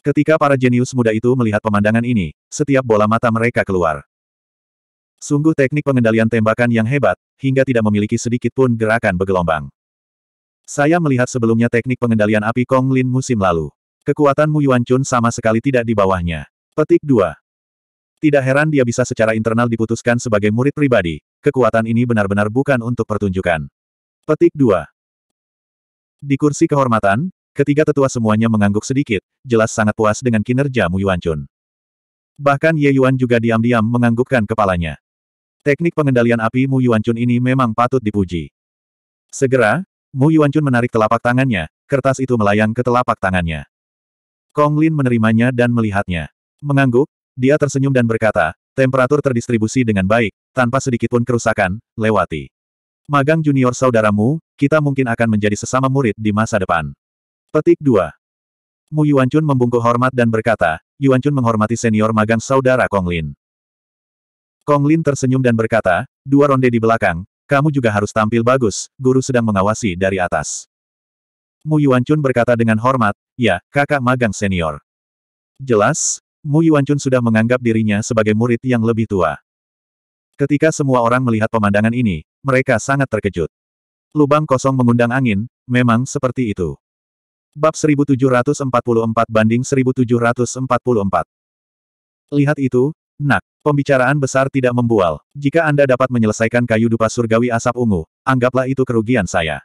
Ketika para jenius muda itu melihat pemandangan ini, setiap bola mata mereka keluar. Sungguh teknik pengendalian tembakan yang hebat, hingga tidak memiliki sedikit pun gerakan bergelombang. Saya melihat sebelumnya teknik pengendalian api Kong Lin musim lalu. Kekuatan Mu Yuan Chun sama sekali tidak di bawahnya. Petik 2. Tidak heran dia bisa secara internal diputuskan sebagai murid pribadi. Kekuatan ini benar-benar bukan untuk pertunjukan. Petik 2. Di kursi kehormatan, ketiga tetua semuanya mengangguk sedikit, jelas sangat puas dengan kinerja Mu Yuan Chun. Bahkan Ye Yuan juga diam-diam menganggukkan kepalanya. Teknik pengendalian api Mu Yuan Chun ini memang patut dipuji. Segera, Mu Yuan Chun menarik telapak tangannya, kertas itu melayang ke telapak tangannya. Kong Lin menerimanya dan melihatnya. Mengangguk, dia tersenyum dan berkata, temperatur terdistribusi dengan baik, tanpa sedikitpun kerusakan, lewati. Magang junior saudaramu, kita mungkin akan menjadi sesama murid di masa depan. Petik 2. Mu Yuanchun membungkuk hormat dan berkata, Chun menghormati senior magang saudara Kong Lin." Kong Lin tersenyum dan berkata, dua ronde di belakang, kamu juga harus tampil bagus, guru sedang mengawasi dari atas. Mu Yuanchun berkata dengan hormat, ya, kakak magang senior. Jelas, Mu Yuanchun sudah menganggap dirinya sebagai murid yang lebih tua. Ketika semua orang melihat pemandangan ini, mereka sangat terkejut. Lubang kosong mengundang angin, memang seperti itu. Bab 1744 banding 1744. Lihat itu, nak. Pembicaraan besar tidak membual. Jika Anda dapat menyelesaikan kayu dupa surgawi asap ungu, anggaplah itu kerugian saya.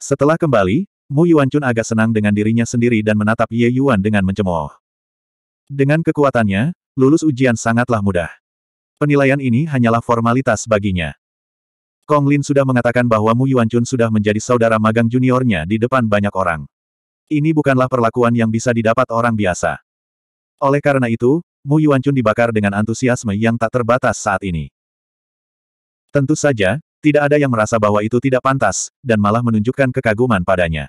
Setelah kembali, Mu Yuanchun agak senang dengan dirinya sendiri dan menatap Ye Yuan dengan mencemooh. Dengan kekuatannya, lulus ujian sangatlah mudah. Penilaian ini hanyalah formalitas baginya. Kong Lin sudah mengatakan bahwa Mu Yuan Chun sudah menjadi saudara magang juniornya di depan banyak orang. Ini bukanlah perlakuan yang bisa didapat orang biasa. Oleh karena itu, Mu Yuan Chun dibakar dengan antusiasme yang tak terbatas saat ini. Tentu saja, tidak ada yang merasa bahwa itu tidak pantas, dan malah menunjukkan kekaguman padanya.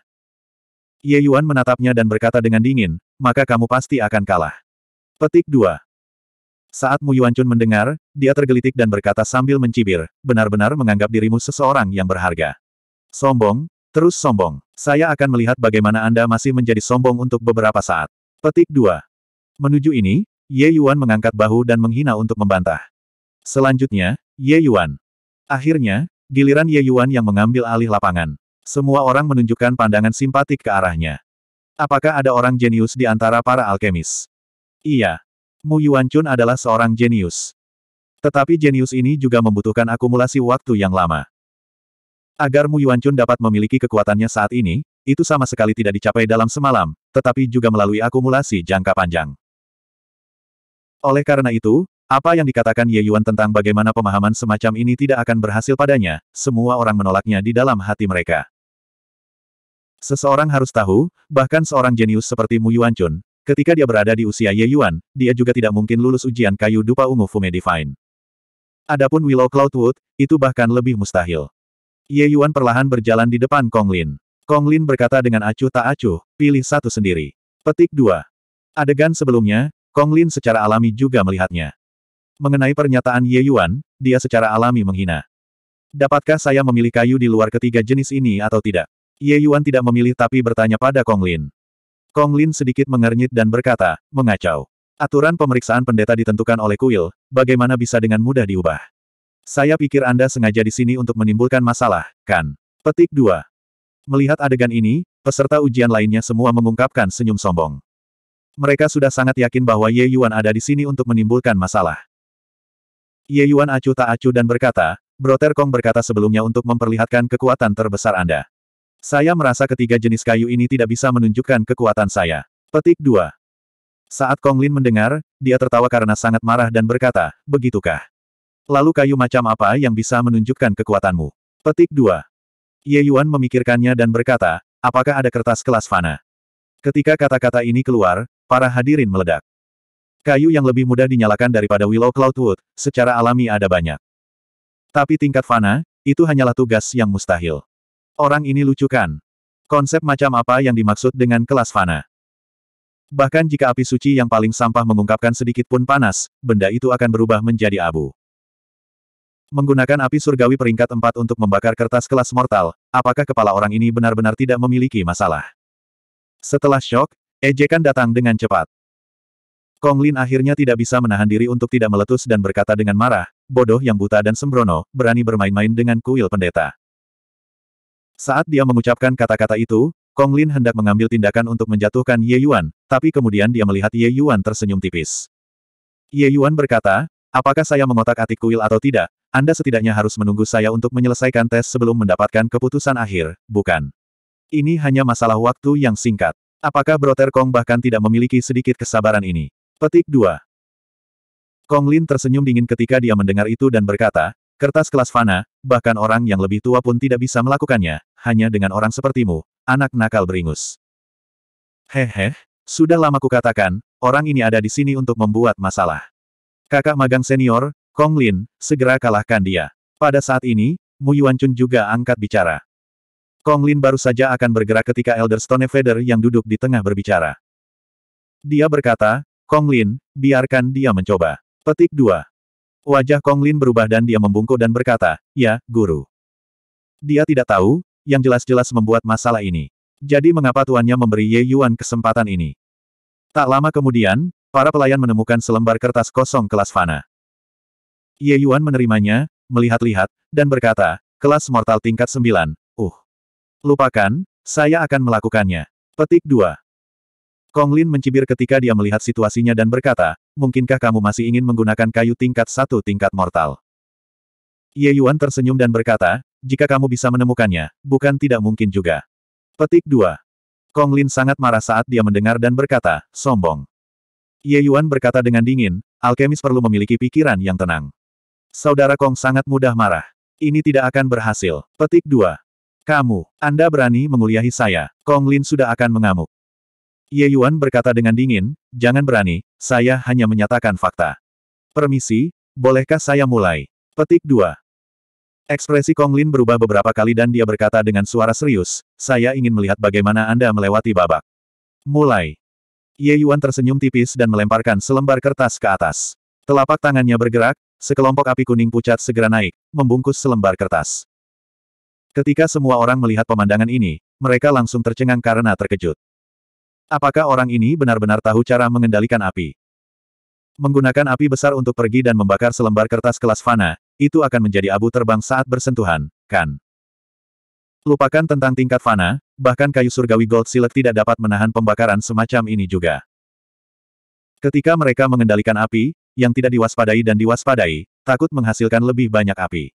Ye Yuan menatapnya dan berkata dengan dingin, maka kamu pasti akan kalah. Petik 2. Saat Mu Chun mendengar, dia tergelitik dan berkata sambil mencibir, benar-benar menganggap dirimu seseorang yang berharga. Sombong, terus sombong. Saya akan melihat bagaimana Anda masih menjadi sombong untuk beberapa saat. Petik 2. Menuju ini, Ye Yuan mengangkat bahu dan menghina untuk membantah. Selanjutnya, Ye Yuan. Akhirnya, giliran Ye Yuan yang mengambil alih lapangan. Semua orang menunjukkan pandangan simpatik ke arahnya. Apakah ada orang jenius di antara para alkemis? Iya. Mu Yuanchun adalah seorang jenius. Tetapi jenius ini juga membutuhkan akumulasi waktu yang lama. Agar Mu Yuanchun dapat memiliki kekuatannya saat ini, itu sama sekali tidak dicapai dalam semalam, tetapi juga melalui akumulasi jangka panjang. Oleh karena itu, apa yang dikatakan Ye Yuan tentang bagaimana pemahaman semacam ini tidak akan berhasil padanya, semua orang menolaknya di dalam hati mereka. Seseorang harus tahu, bahkan seorang jenius seperti Mu Yuanchun, Ketika dia berada di usia Ye Yuan, dia juga tidak mungkin lulus ujian kayu dupa ungu Fume Divine. Adapun Willow Cloudwood, itu bahkan lebih mustahil. Ye Yuan perlahan berjalan di depan Kong Lin. Kong Lin berkata dengan acuh tak acuh, pilih satu sendiri. Petik dua. Adegan sebelumnya, Kong Lin secara alami juga melihatnya. Mengenai pernyataan Ye Yuan, dia secara alami menghina. Dapatkah saya memilih kayu di luar ketiga jenis ini atau tidak? Ye Yuan tidak memilih tapi bertanya pada Kong Lin. Kong Lin sedikit mengernyit dan berkata, mengacau. Aturan pemeriksaan pendeta ditentukan oleh kuil, bagaimana bisa dengan mudah diubah. Saya pikir Anda sengaja di sini untuk menimbulkan masalah, kan? Petik 2. Melihat adegan ini, peserta ujian lainnya semua mengungkapkan senyum sombong. Mereka sudah sangat yakin bahwa Ye Yuan ada di sini untuk menimbulkan masalah. Ye Yuan acuh tak acuh dan berkata, Broter Kong berkata sebelumnya untuk memperlihatkan kekuatan terbesar Anda. Saya merasa ketiga jenis kayu ini tidak bisa menunjukkan kekuatan saya. Petik 2. Saat Konglin mendengar, dia tertawa karena sangat marah dan berkata, begitukah? Lalu kayu macam apa yang bisa menunjukkan kekuatanmu? Petik 2. Ye Yuan memikirkannya dan berkata, apakah ada kertas kelas fana? Ketika kata-kata ini keluar, para hadirin meledak. Kayu yang lebih mudah dinyalakan daripada Willow Cloudwood, secara alami ada banyak. Tapi tingkat fana, itu hanyalah tugas yang mustahil. Orang ini lucu kan? Konsep macam apa yang dimaksud dengan kelas fana? Bahkan jika api suci yang paling sampah mengungkapkan sedikit pun panas, benda itu akan berubah menjadi abu. Menggunakan api surgawi peringkat 4 untuk membakar kertas kelas mortal, apakah kepala orang ini benar-benar tidak memiliki masalah? Setelah shock, ejekan datang dengan cepat. Kong Lin akhirnya tidak bisa menahan diri untuk tidak meletus dan berkata dengan marah, bodoh yang buta dan sembrono, berani bermain-main dengan kuil pendeta. Saat dia mengucapkan kata-kata itu, Kong Lin hendak mengambil tindakan untuk menjatuhkan Ye Yuan, tapi kemudian dia melihat Ye Yuan tersenyum tipis. Ye Yuan berkata, apakah saya mengotak-atik kuil atau tidak, Anda setidaknya harus menunggu saya untuk menyelesaikan tes sebelum mendapatkan keputusan akhir, bukan? Ini hanya masalah waktu yang singkat. Apakah Broter Kong bahkan tidak memiliki sedikit kesabaran ini? Petik 2. Kong Lin tersenyum dingin ketika dia mendengar itu dan berkata, kertas kelas fana, bahkan orang yang lebih tua pun tidak bisa melakukannya, hanya dengan orang sepertimu, anak nakal beringus. Hehe, sudah lama kukatakan, orang ini ada di sini untuk membuat masalah. Kakak magang senior, Kong Lin, segera kalahkan dia. Pada saat ini, Mu Yuan Chun juga angkat bicara. Kong Lin baru saja akan bergerak ketika Elder Stone Feather yang duduk di tengah berbicara. Dia berkata, Kong Lin, biarkan dia mencoba. Petik 2. Wajah Kong Lin berubah dan dia membungkuk dan berkata, ya, guru. Dia tidak tahu, yang jelas-jelas membuat masalah ini. Jadi mengapa tuannya memberi Ye Yuan kesempatan ini? Tak lama kemudian, para pelayan menemukan selembar kertas kosong kelas Fana. Ye Yuan menerimanya, melihat-lihat, dan berkata, kelas mortal tingkat 9, uh. Lupakan, saya akan melakukannya. Petik 2. Kong Lin mencibir ketika dia melihat situasinya dan berkata, mungkinkah kamu masih ingin menggunakan kayu tingkat satu tingkat mortal? Ye Yuan tersenyum dan berkata, jika kamu bisa menemukannya, bukan tidak mungkin juga. Petik 2. Kong Lin sangat marah saat dia mendengar dan berkata, sombong. Ye Yuan berkata dengan dingin, alkemis perlu memiliki pikiran yang tenang. Saudara Kong sangat mudah marah. Ini tidak akan berhasil. Petik 2. Kamu, Anda berani menguliahi saya. Kong Lin sudah akan mengamuk. Ye Yuan berkata dengan dingin, jangan berani, saya hanya menyatakan fakta. Permisi, bolehkah saya mulai? Petik 2. Ekspresi Kong Lin berubah beberapa kali dan dia berkata dengan suara serius, saya ingin melihat bagaimana Anda melewati babak. Mulai. Ye Yuan tersenyum tipis dan melemparkan selembar kertas ke atas. Telapak tangannya bergerak, sekelompok api kuning pucat segera naik, membungkus selembar kertas. Ketika semua orang melihat pemandangan ini, mereka langsung tercengang karena terkejut. Apakah orang ini benar-benar tahu cara mengendalikan api? menggunakan api besar untuk pergi dan membakar selembar kertas kelas fana, itu akan menjadi abu terbang saat bersentuhan, kan? Lupakan tentang tingkat fana, bahkan kayu surgawi gold Silk tidak dapat menahan pembakaran semacam ini juga. Ketika mereka mengendalikan api, yang tidak diwaspadai dan diwaspadai, takut menghasilkan lebih banyak api.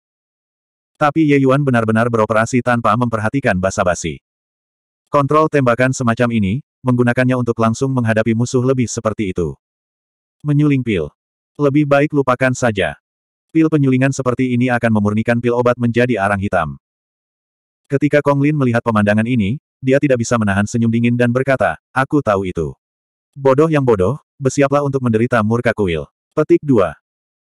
Tapi Ye Yuan benar-benar beroperasi tanpa memperhatikan basa-basi. Kontrol tembakan semacam ini, menggunakannya untuk langsung menghadapi musuh lebih seperti itu. Menyuling pil. Lebih baik lupakan saja. Pil penyulingan seperti ini akan memurnikan pil obat menjadi arang hitam. Ketika Kong Lin melihat pemandangan ini, dia tidak bisa menahan senyum dingin dan berkata, aku tahu itu. Bodoh yang bodoh, bersiaplah untuk menderita murka kuil. Petik 2.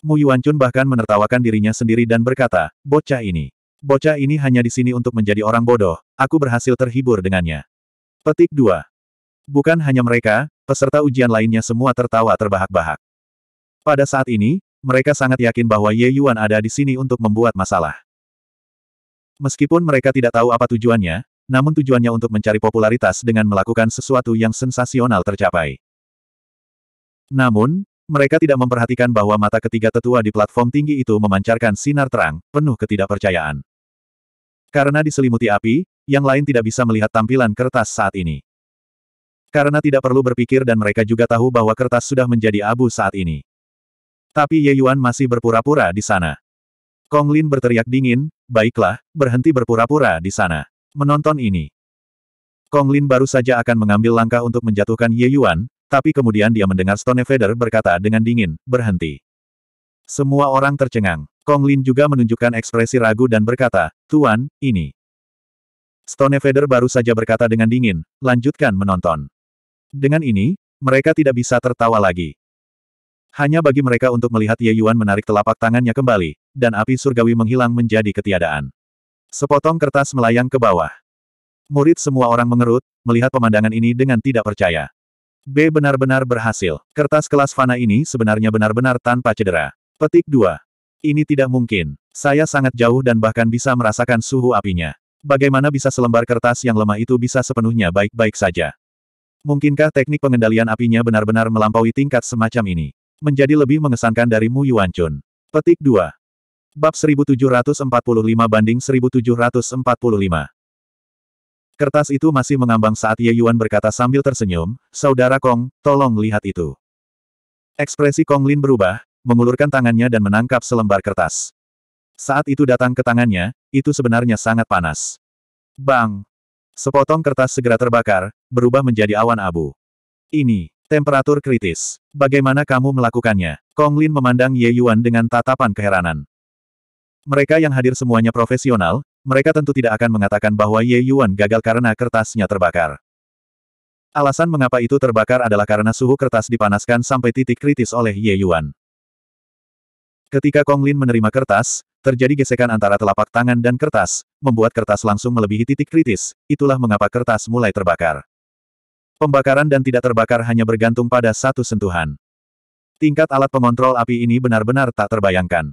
Mu Yuan Chun bahkan menertawakan dirinya sendiri dan berkata, bocah ini. Bocah ini hanya di sini untuk menjadi orang bodoh, aku berhasil terhibur dengannya. Petik 2. Bukan hanya mereka, peserta ujian lainnya semua tertawa terbahak-bahak. Pada saat ini, mereka sangat yakin bahwa Ye Yuan ada di sini untuk membuat masalah. Meskipun mereka tidak tahu apa tujuannya, namun tujuannya untuk mencari popularitas dengan melakukan sesuatu yang sensasional tercapai. Namun, mereka tidak memperhatikan bahwa mata ketiga tetua di platform tinggi itu memancarkan sinar terang, penuh ketidakpercayaan. Karena diselimuti api, yang lain tidak bisa melihat tampilan kertas saat ini karena tidak perlu berpikir dan mereka juga tahu bahwa kertas sudah menjadi abu saat ini. Tapi Ye Yuan masih berpura-pura di sana. Kong Lin berteriak dingin, baiklah, berhenti berpura-pura di sana. Menonton ini. Kong Lin baru saja akan mengambil langkah untuk menjatuhkan Ye Yuan, tapi kemudian dia mendengar Stone Feather berkata dengan dingin, berhenti. Semua orang tercengang. Kong Lin juga menunjukkan ekspresi ragu dan berkata, Tuan, ini. Stone Feather baru saja berkata dengan dingin, lanjutkan menonton. Dengan ini, mereka tidak bisa tertawa lagi. Hanya bagi mereka untuk melihat Ye Yuan menarik telapak tangannya kembali, dan api surgawi menghilang menjadi ketiadaan. Sepotong kertas melayang ke bawah. Murid semua orang mengerut, melihat pemandangan ini dengan tidak percaya. B benar-benar berhasil. Kertas kelas fana ini sebenarnya benar-benar tanpa cedera. Petik 2. Ini tidak mungkin. Saya sangat jauh dan bahkan bisa merasakan suhu apinya. Bagaimana bisa selembar kertas yang lemah itu bisa sepenuhnya baik-baik saja? Mungkinkah teknik pengendalian apinya benar-benar melampaui tingkat semacam ini? Menjadi lebih mengesankan dari Mu Yuan Chun. Petik 2. Bab 1745 banding 1745. Kertas itu masih mengambang saat Ye Yuan berkata sambil tersenyum, Saudara Kong, tolong lihat itu. Ekspresi Kong Lin berubah, mengulurkan tangannya dan menangkap selembar kertas. Saat itu datang ke tangannya, itu sebenarnya sangat panas. Bang! Sepotong kertas segera terbakar, berubah menjadi awan abu. Ini, temperatur kritis. Bagaimana kamu melakukannya? Kong Lin memandang Ye Yuan dengan tatapan keheranan. Mereka yang hadir semuanya profesional, mereka tentu tidak akan mengatakan bahwa Ye Yuan gagal karena kertasnya terbakar. Alasan mengapa itu terbakar adalah karena suhu kertas dipanaskan sampai titik kritis oleh Ye Yuan. Ketika Kong Lin menerima kertas, Terjadi gesekan antara telapak tangan dan kertas, membuat kertas langsung melebihi titik kritis, itulah mengapa kertas mulai terbakar. Pembakaran dan tidak terbakar hanya bergantung pada satu sentuhan. Tingkat alat pengontrol api ini benar-benar tak terbayangkan.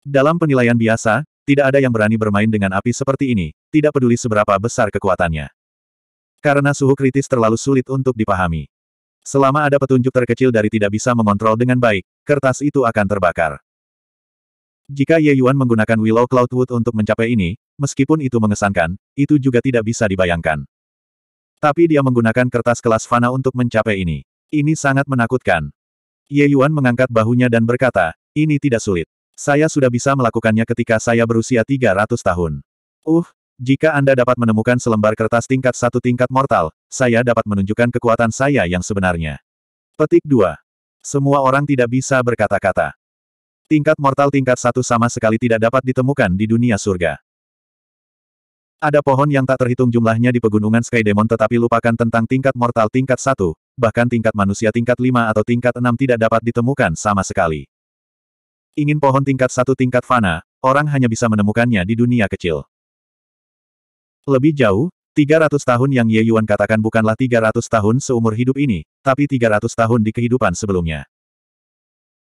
Dalam penilaian biasa, tidak ada yang berani bermain dengan api seperti ini, tidak peduli seberapa besar kekuatannya. Karena suhu kritis terlalu sulit untuk dipahami. Selama ada petunjuk terkecil dari tidak bisa mengontrol dengan baik, kertas itu akan terbakar. Jika Ye Yuan menggunakan Willow Cloudwood untuk mencapai ini, meskipun itu mengesankan, itu juga tidak bisa dibayangkan. Tapi dia menggunakan kertas kelas fana untuk mencapai ini. Ini sangat menakutkan. Ye Yuan mengangkat bahunya dan berkata, ini tidak sulit. Saya sudah bisa melakukannya ketika saya berusia 300 tahun. Uh, jika Anda dapat menemukan selembar kertas tingkat satu tingkat mortal, saya dapat menunjukkan kekuatan saya yang sebenarnya. Petik 2. Semua orang tidak bisa berkata-kata. Tingkat mortal tingkat satu sama sekali tidak dapat ditemukan di dunia surga. Ada pohon yang tak terhitung jumlahnya di pegunungan Sky Demon tetapi lupakan tentang tingkat mortal tingkat satu, bahkan tingkat manusia tingkat lima atau tingkat enam tidak dapat ditemukan sama sekali. Ingin pohon tingkat satu tingkat fana, orang hanya bisa menemukannya di dunia kecil. Lebih jauh, 300 tahun yang Ye Yuan katakan bukanlah 300 tahun seumur hidup ini, tapi 300 tahun di kehidupan sebelumnya.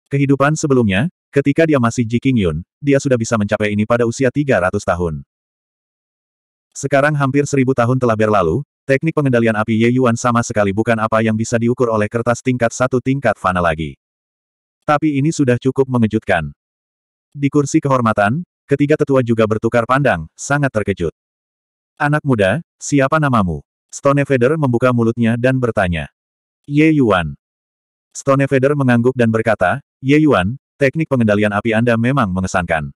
Kehidupan sebelumnya, Ketika dia masih Ji Yun, dia sudah bisa mencapai ini pada usia 300 tahun. Sekarang hampir seribu tahun telah berlalu, teknik pengendalian api Ye Yuan sama sekali bukan apa yang bisa diukur oleh kertas tingkat satu tingkat fana lagi. Tapi ini sudah cukup mengejutkan. Di kursi kehormatan, ketiga tetua juga bertukar pandang, sangat terkejut. Anak muda, siapa namamu? Stone Feather membuka mulutnya dan bertanya. Ye Yuan. Stone Feather mengangguk dan berkata, Ye Yuan, Teknik pengendalian api Anda memang mengesankan.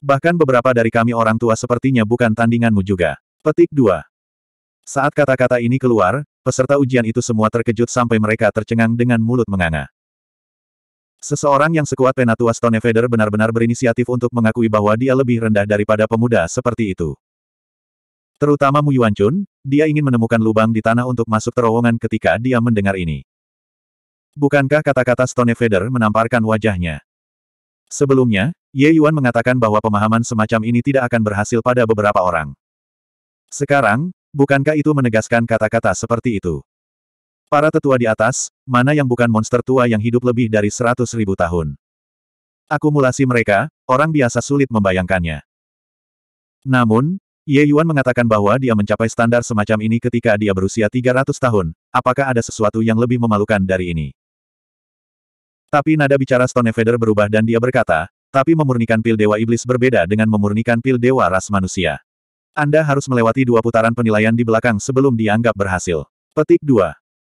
Bahkan beberapa dari kami orang tua sepertinya bukan tandinganmu juga. Petik 2. Saat kata-kata ini keluar, peserta ujian itu semua terkejut sampai mereka tercengang dengan mulut menganga. Seseorang yang sekuat Penatua Stone benar-benar berinisiatif untuk mengakui bahwa dia lebih rendah daripada pemuda seperti itu. Terutama Mu Yuan Chun, dia ingin menemukan lubang di tanah untuk masuk terowongan ketika dia mendengar ini. Bukankah kata-kata Stone menamparkan wajahnya? Sebelumnya, Ye Yuan mengatakan bahwa pemahaman semacam ini tidak akan berhasil pada beberapa orang. Sekarang, bukankah itu menegaskan kata-kata seperti itu? Para tetua di atas, mana yang bukan monster tua yang hidup lebih dari seratus ribu tahun? Akumulasi mereka, orang biasa sulit membayangkannya. Namun, Ye Yuan mengatakan bahwa dia mencapai standar semacam ini ketika dia berusia 300 tahun, apakah ada sesuatu yang lebih memalukan dari ini? Tapi nada bicara Stone Feather berubah dan dia berkata, tapi memurnikan pil Dewa Iblis berbeda dengan memurnikan pil Dewa Ras Manusia. Anda harus melewati dua putaran penilaian di belakang sebelum dianggap berhasil. Petik 2.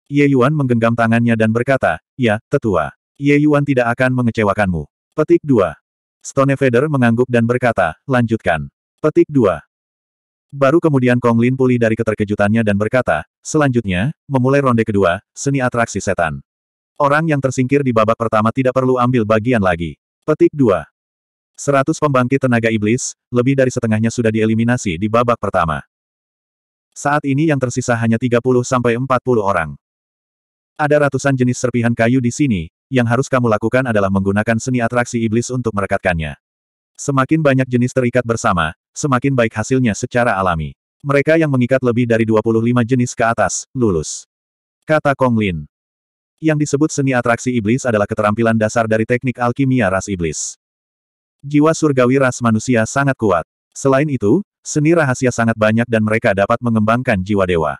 Ye Yuan menggenggam tangannya dan berkata, Ya, tetua. Ye Yuan tidak akan mengecewakanmu. Petik 2. Feather mengangguk dan berkata, lanjutkan. Petik 2. Baru kemudian Kong Lin pulih dari keterkejutannya dan berkata, selanjutnya, memulai ronde kedua, seni atraksi setan. Orang yang tersingkir di babak pertama tidak perlu ambil bagian lagi. Petik 2. 100 pembangkit tenaga iblis, lebih dari setengahnya sudah dieliminasi di babak pertama. Saat ini yang tersisa hanya 30-40 orang. Ada ratusan jenis serpihan kayu di sini, yang harus kamu lakukan adalah menggunakan seni atraksi iblis untuk merekatkannya. Semakin banyak jenis terikat bersama, semakin baik hasilnya secara alami. Mereka yang mengikat lebih dari 25 jenis ke atas, lulus. Kata Kong Lin. Yang disebut seni atraksi iblis adalah keterampilan dasar dari teknik alkimia ras iblis. Jiwa surgawi ras manusia sangat kuat. Selain itu, seni rahasia sangat banyak dan mereka dapat mengembangkan jiwa dewa.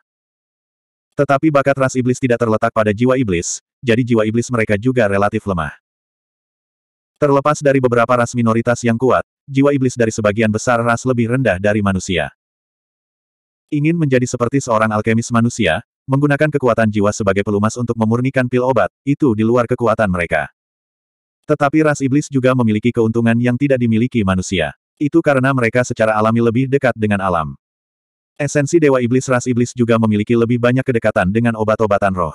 Tetapi bakat ras iblis tidak terletak pada jiwa iblis, jadi jiwa iblis mereka juga relatif lemah. Terlepas dari beberapa ras minoritas yang kuat, jiwa iblis dari sebagian besar ras lebih rendah dari manusia. Ingin menjadi seperti seorang alkemis manusia, Menggunakan kekuatan jiwa sebagai pelumas untuk memurnikan pil obat, itu di luar kekuatan mereka. Tetapi ras iblis juga memiliki keuntungan yang tidak dimiliki manusia. Itu karena mereka secara alami lebih dekat dengan alam. Esensi Dewa Iblis ras iblis juga memiliki lebih banyak kedekatan dengan obat-obatan roh.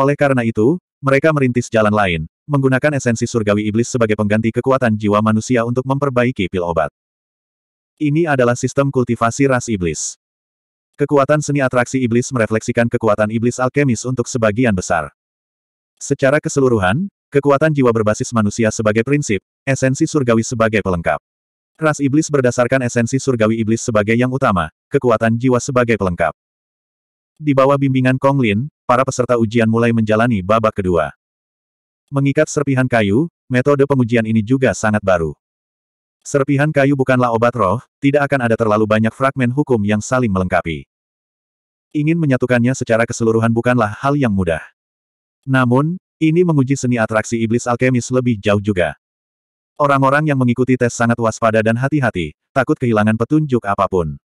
Oleh karena itu, mereka merintis jalan lain, menggunakan esensi surgawi iblis sebagai pengganti kekuatan jiwa manusia untuk memperbaiki pil obat. Ini adalah sistem kultivasi ras iblis. Kekuatan seni atraksi iblis merefleksikan kekuatan iblis alkemis untuk sebagian besar. Secara keseluruhan, kekuatan jiwa berbasis manusia sebagai prinsip, esensi surgawi sebagai pelengkap. Ras iblis berdasarkan esensi surgawi iblis sebagai yang utama, kekuatan jiwa sebagai pelengkap. Di bawah bimbingan Kong Lin, para peserta ujian mulai menjalani babak kedua. Mengikat serpihan kayu, metode pengujian ini juga sangat baru. Serpihan kayu bukanlah obat roh, tidak akan ada terlalu banyak fragmen hukum yang saling melengkapi. Ingin menyatukannya secara keseluruhan bukanlah hal yang mudah. Namun, ini menguji seni atraksi iblis alkemis lebih jauh juga. Orang-orang yang mengikuti tes sangat waspada dan hati-hati, takut kehilangan petunjuk apapun.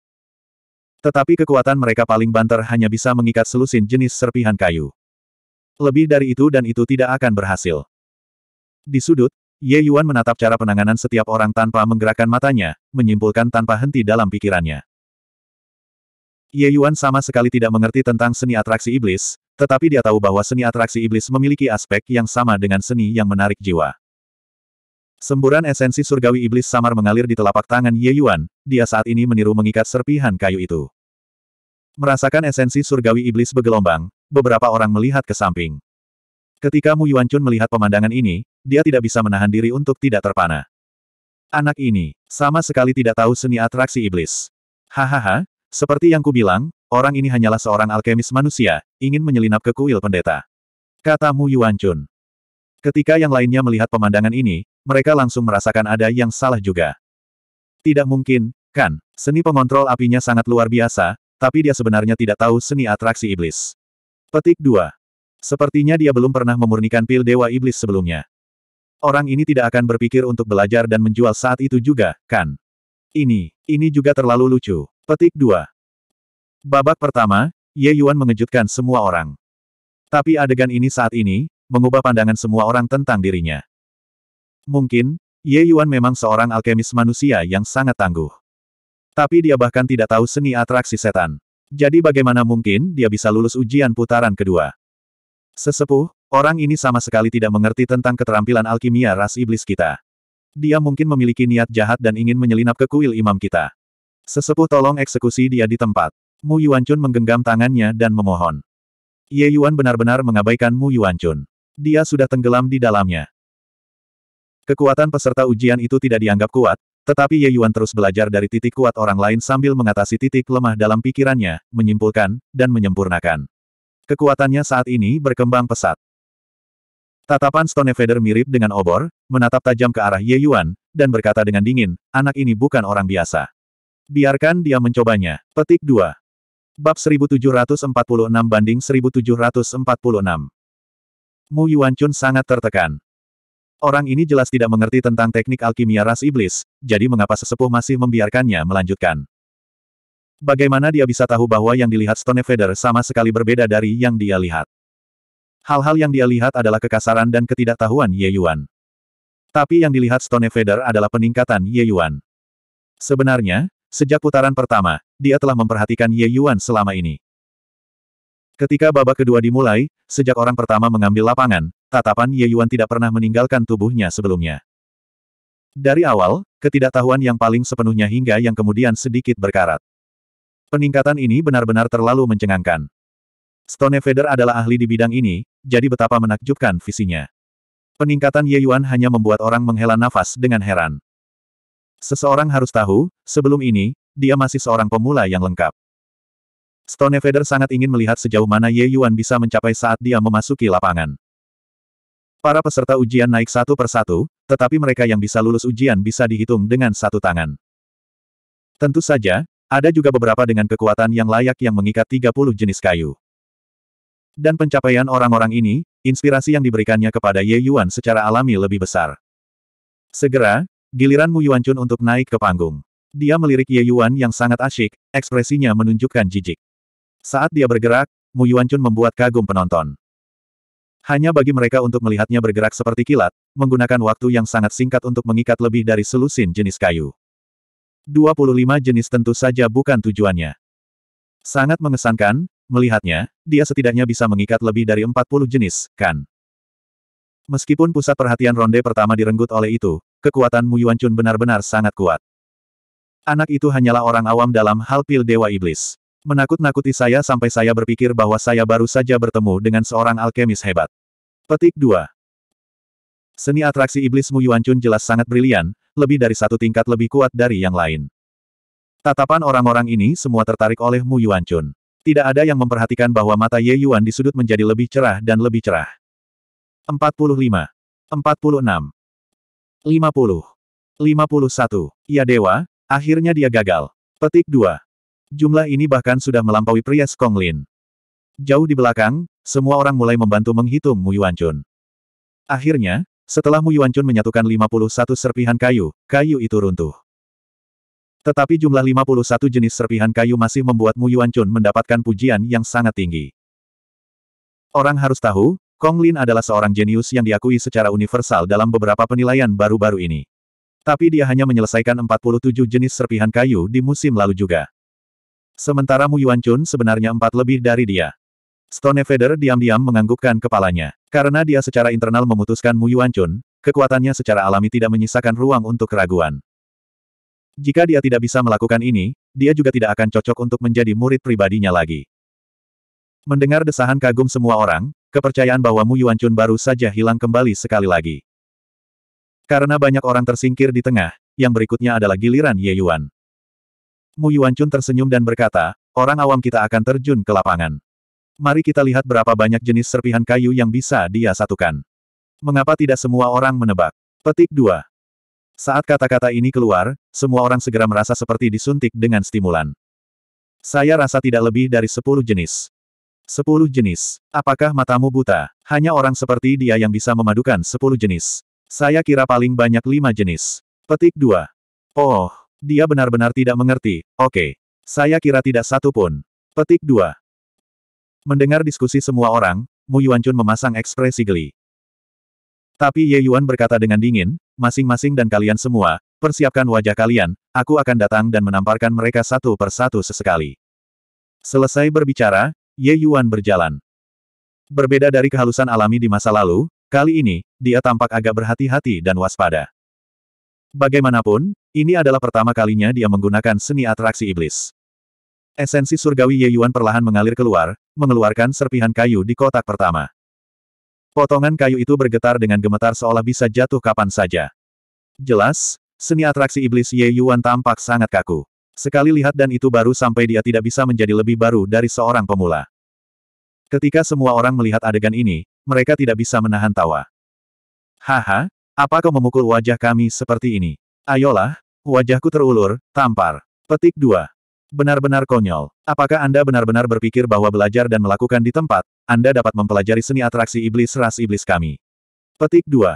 Tetapi kekuatan mereka paling banter hanya bisa mengikat selusin jenis serpihan kayu. Lebih dari itu dan itu tidak akan berhasil. Di sudut, Ye Yuan menatap cara penanganan setiap orang tanpa menggerakkan matanya, menyimpulkan tanpa henti dalam pikirannya. Ye Yuan sama sekali tidak mengerti tentang seni atraksi iblis, tetapi dia tahu bahwa seni atraksi iblis memiliki aspek yang sama dengan seni yang menarik jiwa. Semburan esensi surgawi iblis samar mengalir di telapak tangan Ye Yuan, dia saat ini meniru mengikat serpihan kayu itu. Merasakan esensi surgawi iblis bergelombang, beberapa orang melihat ke samping. Ketika Mu Yuan Chun melihat pemandangan ini, dia tidak bisa menahan diri untuk tidak terpana. Anak ini, sama sekali tidak tahu seni atraksi iblis. Hahaha, seperti yang kubilang, orang ini hanyalah seorang alkemis manusia, ingin menyelinap ke kuil pendeta. Kata Mu Yuan Chun. Ketika yang lainnya melihat pemandangan ini, mereka langsung merasakan ada yang salah juga. Tidak mungkin, kan, seni pengontrol apinya sangat luar biasa, tapi dia sebenarnya tidak tahu seni atraksi iblis. Petik 2. Sepertinya dia belum pernah memurnikan pil Dewa Iblis sebelumnya. Orang ini tidak akan berpikir untuk belajar dan menjual saat itu juga, kan? Ini, ini juga terlalu lucu. Petik 2. Babak pertama, Ye Yuan mengejutkan semua orang. Tapi adegan ini saat ini, mengubah pandangan semua orang tentang dirinya. Mungkin, Ye Yuan memang seorang alkemis manusia yang sangat tangguh. Tapi dia bahkan tidak tahu seni atraksi setan. Jadi bagaimana mungkin dia bisa lulus ujian putaran kedua? Sesepuh, orang ini sama sekali tidak mengerti tentang keterampilan alkimia ras iblis kita. Dia mungkin memiliki niat jahat dan ingin menyelinap ke kuil imam kita. Sesepuh tolong eksekusi dia di tempat. Mu Yuan Chun menggenggam tangannya dan memohon. Ye Yuan benar-benar mengabaikan Mu Yuan Chun. Dia sudah tenggelam di dalamnya. Kekuatan peserta ujian itu tidak dianggap kuat, tetapi Ye Yuan terus belajar dari titik kuat orang lain sambil mengatasi titik lemah dalam pikirannya, menyimpulkan, dan menyempurnakan. Kekuatannya saat ini berkembang pesat. Tatapan Stonefeder mirip dengan obor, menatap tajam ke arah Ye Yuan, dan berkata dengan dingin, anak ini bukan orang biasa. Biarkan dia mencobanya. Petik 2. Bab 1746 banding 1746. Mu Chun sangat tertekan. Orang ini jelas tidak mengerti tentang teknik alkimia ras iblis, jadi mengapa sesepuh masih membiarkannya melanjutkan. Bagaimana dia bisa tahu bahwa yang dilihat Stonefeder sama sekali berbeda dari yang dia lihat? Hal-hal yang dia lihat adalah kekasaran dan ketidaktahuan Ye Yuan. Tapi yang dilihat Stonefeder adalah peningkatan Ye Yuan. Sebenarnya, sejak putaran pertama, dia telah memperhatikan Ye Yuan selama ini. Ketika babak kedua dimulai, sejak orang pertama mengambil lapangan, tatapan Ye Yuan tidak pernah meninggalkan tubuhnya sebelumnya. Dari awal, ketidaktahuan yang paling sepenuhnya hingga yang kemudian sedikit berkarat. Peningkatan ini benar-benar terlalu mencengangkan. Stone Feather adalah ahli di bidang ini, jadi betapa menakjubkan visinya. Peningkatan Ye Yuan hanya membuat orang menghela nafas dengan heran. Seseorang harus tahu, sebelum ini, dia masih seorang pemula yang lengkap. Stone Feather sangat ingin melihat sejauh mana Ye Yuan bisa mencapai saat dia memasuki lapangan. Para peserta ujian naik satu persatu, tetapi mereka yang bisa lulus ujian bisa dihitung dengan satu tangan. Tentu saja, ada juga beberapa dengan kekuatan yang layak yang mengikat 30 jenis kayu. Dan pencapaian orang-orang ini, inspirasi yang diberikannya kepada Ye Yuan secara alami lebih besar. Segera, giliran Mu Yuan Chun untuk naik ke panggung. Dia melirik Ye Yuan yang sangat asyik, ekspresinya menunjukkan jijik. Saat dia bergerak, Mu Yuan Chun membuat kagum penonton. Hanya bagi mereka untuk melihatnya bergerak seperti kilat, menggunakan waktu yang sangat singkat untuk mengikat lebih dari selusin jenis kayu. 25 jenis tentu saja bukan tujuannya. Sangat mengesankan, melihatnya, dia setidaknya bisa mengikat lebih dari 40 jenis, kan? Meskipun pusat perhatian ronde pertama direnggut oleh itu, kekuatan Mu Yuan Chun benar-benar sangat kuat. Anak itu hanyalah orang awam dalam hal pil Dewa Iblis. Menakut-nakuti saya sampai saya berpikir bahwa saya baru saja bertemu dengan seorang alkemis hebat. Petik 2. Seni atraksi iblis Mu Yuan Chun jelas sangat brilian, lebih dari satu tingkat lebih kuat dari yang lain. Tatapan orang-orang ini semua tertarik oleh Mu Yuan Chun. Tidak ada yang memperhatikan bahwa mata Ye Yuan di sudut menjadi lebih cerah dan lebih cerah. 45. 46. 50. 51. Ya Dewa, akhirnya dia gagal. Petik 2. Jumlah ini bahkan sudah melampaui pria Kong Lin. Jauh di belakang, semua orang mulai membantu menghitung Mu Yuan Chun. Akhirnya, setelah Mu Yuanchun menyatukan 51 serpihan kayu, kayu itu runtuh. Tetapi jumlah 51 jenis serpihan kayu masih membuat Mu Yuanchun mendapatkan pujian yang sangat tinggi. Orang harus tahu, Kong Lin adalah seorang jenius yang diakui secara universal dalam beberapa penilaian baru-baru ini. Tapi dia hanya menyelesaikan 47 jenis serpihan kayu di musim lalu juga. Sementara Mu Yuanchun sebenarnya empat lebih dari dia. Stone Feather diam-diam menganggukkan kepalanya. Karena dia secara internal memutuskan Mu Chun, kekuatannya secara alami tidak menyisakan ruang untuk keraguan. Jika dia tidak bisa melakukan ini, dia juga tidak akan cocok untuk menjadi murid pribadinya lagi. Mendengar desahan kagum semua orang, kepercayaan bahwa Mu Chun baru saja hilang kembali sekali lagi. Karena banyak orang tersingkir di tengah, yang berikutnya adalah giliran Ye Yuan. Mu Chun tersenyum dan berkata, orang awam kita akan terjun ke lapangan. Mari kita lihat berapa banyak jenis serpihan kayu yang bisa dia satukan. Mengapa tidak semua orang menebak? Petik 2. Saat kata-kata ini keluar, semua orang segera merasa seperti disuntik dengan stimulan. Saya rasa tidak lebih dari 10 jenis. 10 jenis. Apakah matamu buta? Hanya orang seperti dia yang bisa memadukan 10 jenis. Saya kira paling banyak 5 jenis. Petik 2. Oh, dia benar-benar tidak mengerti. Oke. Okay. Saya kira tidak satu pun. Petik 2. Mendengar diskusi semua orang, Mu Yuan Chun memasang ekspresi geli. Tapi Ye Yuan berkata dengan dingin, masing-masing dan kalian semua, persiapkan wajah kalian, aku akan datang dan menamparkan mereka satu persatu sesekali. Selesai berbicara, Ye Yuan berjalan. Berbeda dari kehalusan alami di masa lalu, kali ini, dia tampak agak berhati-hati dan waspada. Bagaimanapun, ini adalah pertama kalinya dia menggunakan seni atraksi iblis. Esensi surgawi Ye Yuan perlahan mengalir keluar, mengeluarkan serpihan kayu di kotak pertama. Potongan kayu itu bergetar dengan gemetar seolah bisa jatuh kapan saja. Jelas, seni atraksi iblis Ye Yuan tampak sangat kaku. Sekali lihat dan itu baru sampai dia tidak bisa menjadi lebih baru dari seorang pemula. Ketika semua orang melihat adegan ini, mereka tidak bisa menahan tawa. Haha, apa kau memukul wajah kami seperti ini? Ayolah, wajahku terulur, tampar. Petik 2. Benar-benar konyol. Apakah Anda benar-benar berpikir bahwa belajar dan melakukan di tempat, Anda dapat mempelajari seni atraksi iblis ras iblis kami? Petik 2.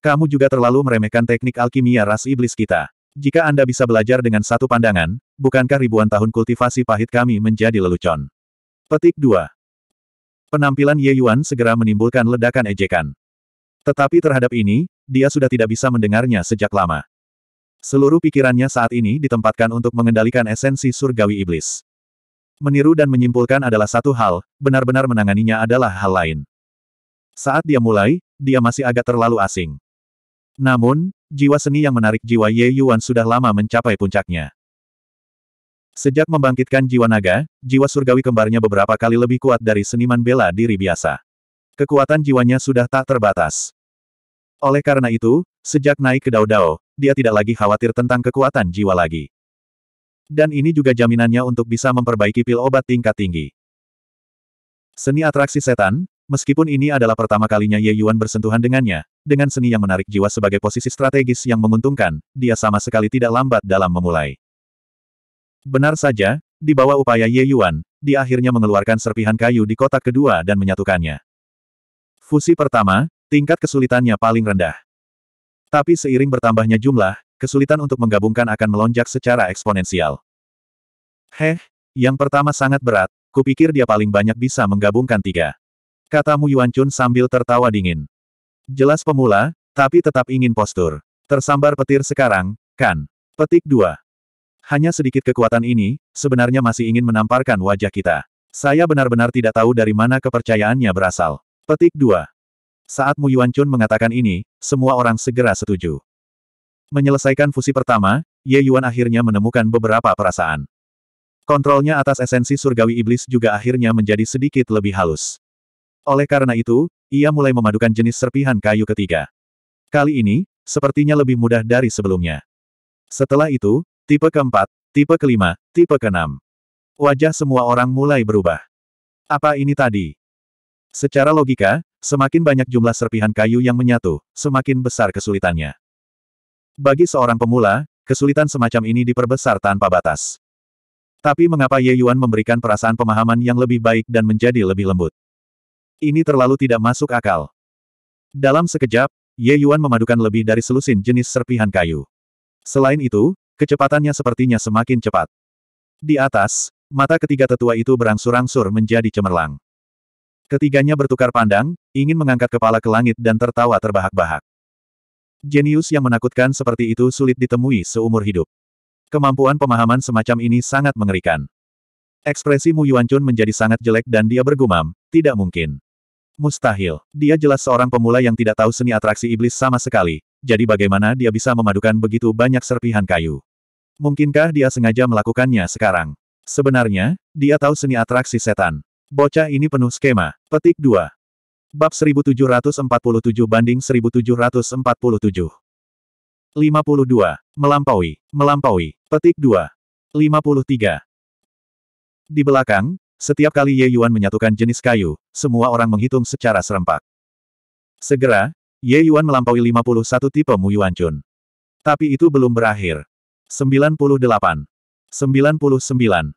Kamu juga terlalu meremehkan teknik alkimia ras iblis kita. Jika Anda bisa belajar dengan satu pandangan, bukankah ribuan tahun kultivasi pahit kami menjadi lelucon? Petik 2. Penampilan Ye Yuan segera menimbulkan ledakan ejekan. Tetapi terhadap ini, dia sudah tidak bisa mendengarnya sejak lama. Seluruh pikirannya saat ini ditempatkan untuk mengendalikan esensi surgawi iblis. Meniru dan menyimpulkan adalah satu hal, benar-benar menanganinya adalah hal lain. Saat dia mulai, dia masih agak terlalu asing. Namun, jiwa seni yang menarik jiwa Ye Yuan sudah lama mencapai puncaknya. Sejak membangkitkan jiwa naga, jiwa surgawi kembarnya beberapa kali lebih kuat dari seniman bela diri biasa. Kekuatan jiwanya sudah tak terbatas. Oleh karena itu, sejak naik ke Dao Dao dia tidak lagi khawatir tentang kekuatan jiwa lagi. Dan ini juga jaminannya untuk bisa memperbaiki pil obat tingkat tinggi. Seni atraksi setan, meskipun ini adalah pertama kalinya Ye Yuan bersentuhan dengannya, dengan seni yang menarik jiwa sebagai posisi strategis yang menguntungkan, dia sama sekali tidak lambat dalam memulai. Benar saja, di bawah upaya Ye Yuan, dia akhirnya mengeluarkan serpihan kayu di kotak kedua dan menyatukannya. Fusi pertama, tingkat kesulitannya paling rendah. Tapi seiring bertambahnya jumlah, kesulitan untuk menggabungkan akan melonjak secara eksponensial. Heh, yang pertama sangat berat, kupikir dia paling banyak bisa menggabungkan tiga. Kata Mu Yuan Chun sambil tertawa dingin. Jelas pemula, tapi tetap ingin postur. Tersambar petir sekarang, kan? Petik dua. Hanya sedikit kekuatan ini, sebenarnya masih ingin menamparkan wajah kita. Saya benar-benar tidak tahu dari mana kepercayaannya berasal. Petik 2. Saat Mu Chun mengatakan ini, semua orang segera setuju. Menyelesaikan fusi pertama, Ye Yuan akhirnya menemukan beberapa perasaan. Kontrolnya atas esensi surgawi iblis juga akhirnya menjadi sedikit lebih halus. Oleh karena itu, ia mulai memadukan jenis serpihan kayu ketiga. Kali ini, sepertinya lebih mudah dari sebelumnya. Setelah itu, tipe keempat, tipe kelima, tipe keenam. Wajah semua orang mulai berubah. Apa ini tadi? Secara logika, Semakin banyak jumlah serpihan kayu yang menyatu, semakin besar kesulitannya. Bagi seorang pemula, kesulitan semacam ini diperbesar tanpa batas. Tapi mengapa Ye Yuan memberikan perasaan pemahaman yang lebih baik dan menjadi lebih lembut? Ini terlalu tidak masuk akal. Dalam sekejap, Ye Yuan memadukan lebih dari selusin jenis serpihan kayu. Selain itu, kecepatannya sepertinya semakin cepat. Di atas, mata ketiga tetua itu berangsur-angsur menjadi cemerlang. Ketiganya bertukar pandang, ingin mengangkat kepala ke langit dan tertawa terbahak-bahak. Jenius yang menakutkan seperti itu sulit ditemui seumur hidup. Kemampuan pemahaman semacam ini sangat mengerikan. Ekspresi Mu Chun menjadi sangat jelek dan dia bergumam, tidak mungkin. Mustahil, dia jelas seorang pemula yang tidak tahu seni atraksi iblis sama sekali, jadi bagaimana dia bisa memadukan begitu banyak serpihan kayu. Mungkinkah dia sengaja melakukannya sekarang? Sebenarnya, dia tahu seni atraksi setan. Bocah ini penuh skema. Petik 2. Bab 1747 banding 1747. 52. Melampaui. Melampaui. Petik 2. 53. Di belakang, setiap kali Ye Yuan menyatukan jenis kayu, semua orang menghitung secara serempak. Segera, Ye Yuan melampaui 51 tipe Mu Yuan Chun. Tapi itu belum berakhir. 98. 99. 100.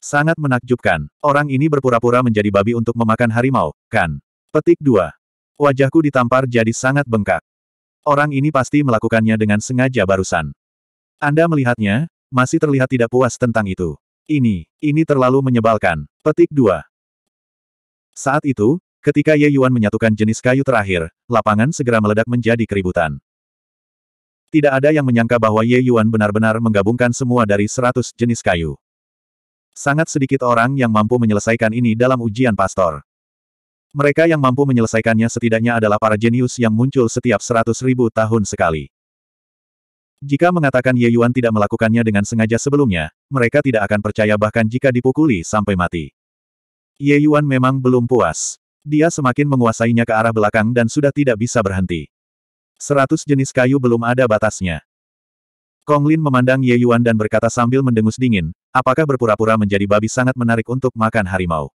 Sangat menakjubkan. Orang ini berpura-pura menjadi babi untuk memakan harimau, kan? Petik 2. Wajahku ditampar jadi sangat bengkak. Orang ini pasti melakukannya dengan sengaja barusan. Anda melihatnya, masih terlihat tidak puas tentang itu. Ini, ini terlalu menyebalkan. Petik 2. Saat itu, ketika Ye Yuan menyatukan jenis kayu terakhir, lapangan segera meledak menjadi keributan. Tidak ada yang menyangka bahwa Ye Yuan benar-benar menggabungkan semua dari seratus jenis kayu. Sangat sedikit orang yang mampu menyelesaikan ini dalam ujian pastor. Mereka yang mampu menyelesaikannya setidaknya adalah para jenius yang muncul setiap seratus ribu tahun sekali. Jika mengatakan Ye Yuan tidak melakukannya dengan sengaja sebelumnya, mereka tidak akan percaya bahkan jika dipukuli sampai mati. Ye Yuan memang belum puas. Dia semakin menguasainya ke arah belakang dan sudah tidak bisa berhenti. Seratus jenis kayu belum ada batasnya. Kong Lin memandang Ye Yuan dan berkata sambil mendengus dingin, Apakah berpura-pura menjadi babi sangat menarik untuk makan harimau?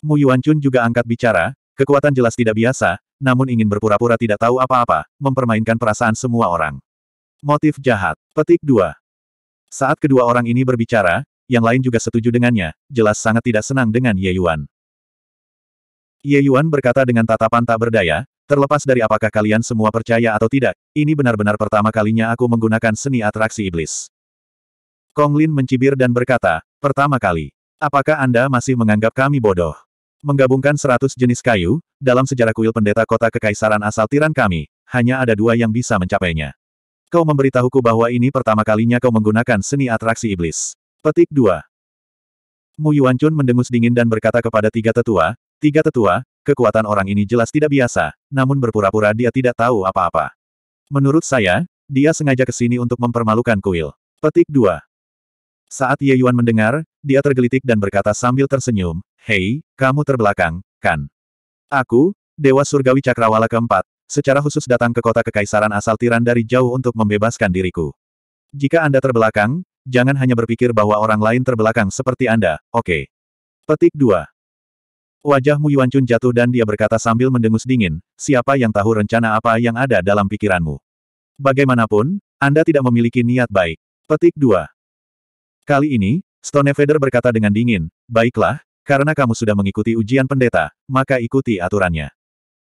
Mu Chun juga angkat bicara, kekuatan jelas tidak biasa, namun ingin berpura-pura tidak tahu apa-apa, mempermainkan perasaan semua orang. Motif jahat. Petik 2. Saat kedua orang ini berbicara, yang lain juga setuju dengannya, jelas sangat tidak senang dengan Ye Yuan. Ye Yuan berkata dengan tatapan tak berdaya, terlepas dari apakah kalian semua percaya atau tidak, ini benar-benar pertama kalinya aku menggunakan seni atraksi iblis. Kong Lin mencibir dan berkata, pertama kali, apakah Anda masih menganggap kami bodoh? Menggabungkan seratus jenis kayu, dalam sejarah kuil pendeta kota kekaisaran asal tiran kami, hanya ada dua yang bisa mencapainya. Kau memberitahuku bahwa ini pertama kalinya kau menggunakan seni atraksi iblis. Petik 2. Mu Chun mendengus dingin dan berkata kepada tiga tetua, Tiga tetua, kekuatan orang ini jelas tidak biasa, namun berpura-pura dia tidak tahu apa-apa. Menurut saya, dia sengaja ke sini untuk mempermalukan kuil. Petik 2. Saat Ye Yuan mendengar, dia tergelitik dan berkata sambil tersenyum, Hei, kamu terbelakang, kan? Aku, Dewa Surgawi Cakrawala keempat, secara khusus datang ke kota kekaisaran asal tiran dari jauh untuk membebaskan diriku. Jika Anda terbelakang, jangan hanya berpikir bahwa orang lain terbelakang seperti Anda, oke. Okay. Petik 2. Wajah Mu Chun jatuh dan dia berkata sambil mendengus dingin, siapa yang tahu rencana apa yang ada dalam pikiranmu. Bagaimanapun, Anda tidak memiliki niat baik. Petik 2. Kali ini, Stonefeder berkata dengan dingin, Baiklah, karena kamu sudah mengikuti ujian pendeta, maka ikuti aturannya.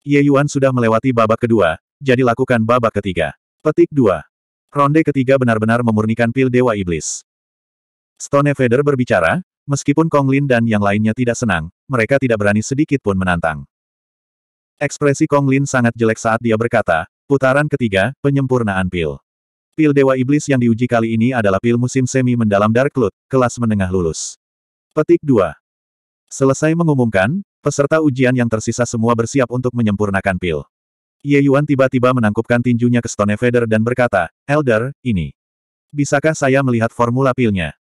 Ye Yuan sudah melewati babak kedua, jadi lakukan babak ketiga. Petik 2. Ronde ketiga benar-benar memurnikan pil Dewa Iblis. Stonefeder berbicara, meskipun Kong Lin dan yang lainnya tidak senang, mereka tidak berani sedikit pun menantang. Ekspresi Kong Lin sangat jelek saat dia berkata, putaran ketiga, penyempurnaan pil. Pil Dewa Iblis yang diuji kali ini adalah pil musim semi mendalam Dark Cloud, kelas menengah lulus. Petik 2. Selesai mengumumkan, peserta ujian yang tersisa semua bersiap untuk menyempurnakan pil. Ye Yuan tiba-tiba menangkupkan tinjunya ke Stone Feather dan berkata, Elder, ini. Bisakah saya melihat formula pilnya?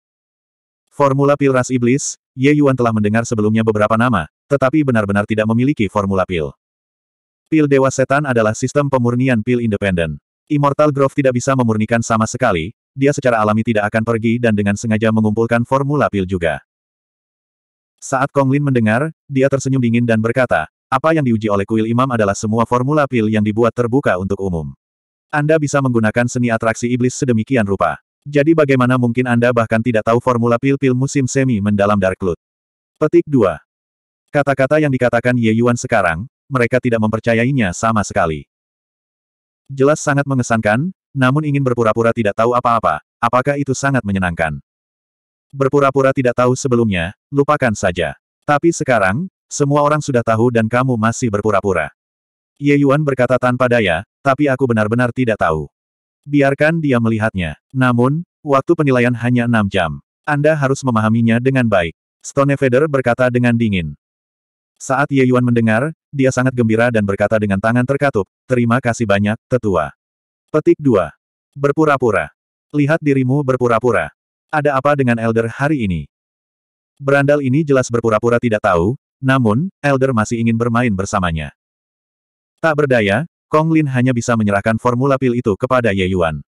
Formula pil ras iblis, Ye Yuan telah mendengar sebelumnya beberapa nama, tetapi benar-benar tidak memiliki formula pil. Pil Dewa Setan adalah sistem pemurnian pil independen. Immortal Grove tidak bisa memurnikan sama sekali, dia secara alami tidak akan pergi dan dengan sengaja mengumpulkan formula pil juga. Saat Kong Lin mendengar, dia tersenyum dingin dan berkata, apa yang diuji oleh kuil imam adalah semua formula pil yang dibuat terbuka untuk umum. Anda bisa menggunakan seni atraksi iblis sedemikian rupa. Jadi bagaimana mungkin Anda bahkan tidak tahu formula pil-pil musim semi mendalam Dark Lord? Petik 2. Kata-kata yang dikatakan Ye Yuan sekarang, mereka tidak mempercayainya sama sekali. Jelas sangat mengesankan, namun ingin berpura-pura tidak tahu apa-apa, apakah itu sangat menyenangkan. Berpura-pura tidak tahu sebelumnya, lupakan saja. Tapi sekarang, semua orang sudah tahu dan kamu masih berpura-pura. Ye Yuan berkata tanpa daya, tapi aku benar-benar tidak tahu. Biarkan dia melihatnya. Namun, waktu penilaian hanya enam jam. Anda harus memahaminya dengan baik. Stonefeder berkata dengan dingin. Saat Ye Yuan mendengar, dia sangat gembira dan berkata dengan tangan terkatup, terima kasih banyak, tetua. Petik 2. Berpura-pura. Lihat dirimu berpura-pura. Ada apa dengan Elder hari ini? Berandal ini jelas berpura-pura tidak tahu, namun, Elder masih ingin bermain bersamanya. Tak berdaya, Kong Lin hanya bisa menyerahkan formula pil itu kepada Ye Yuan.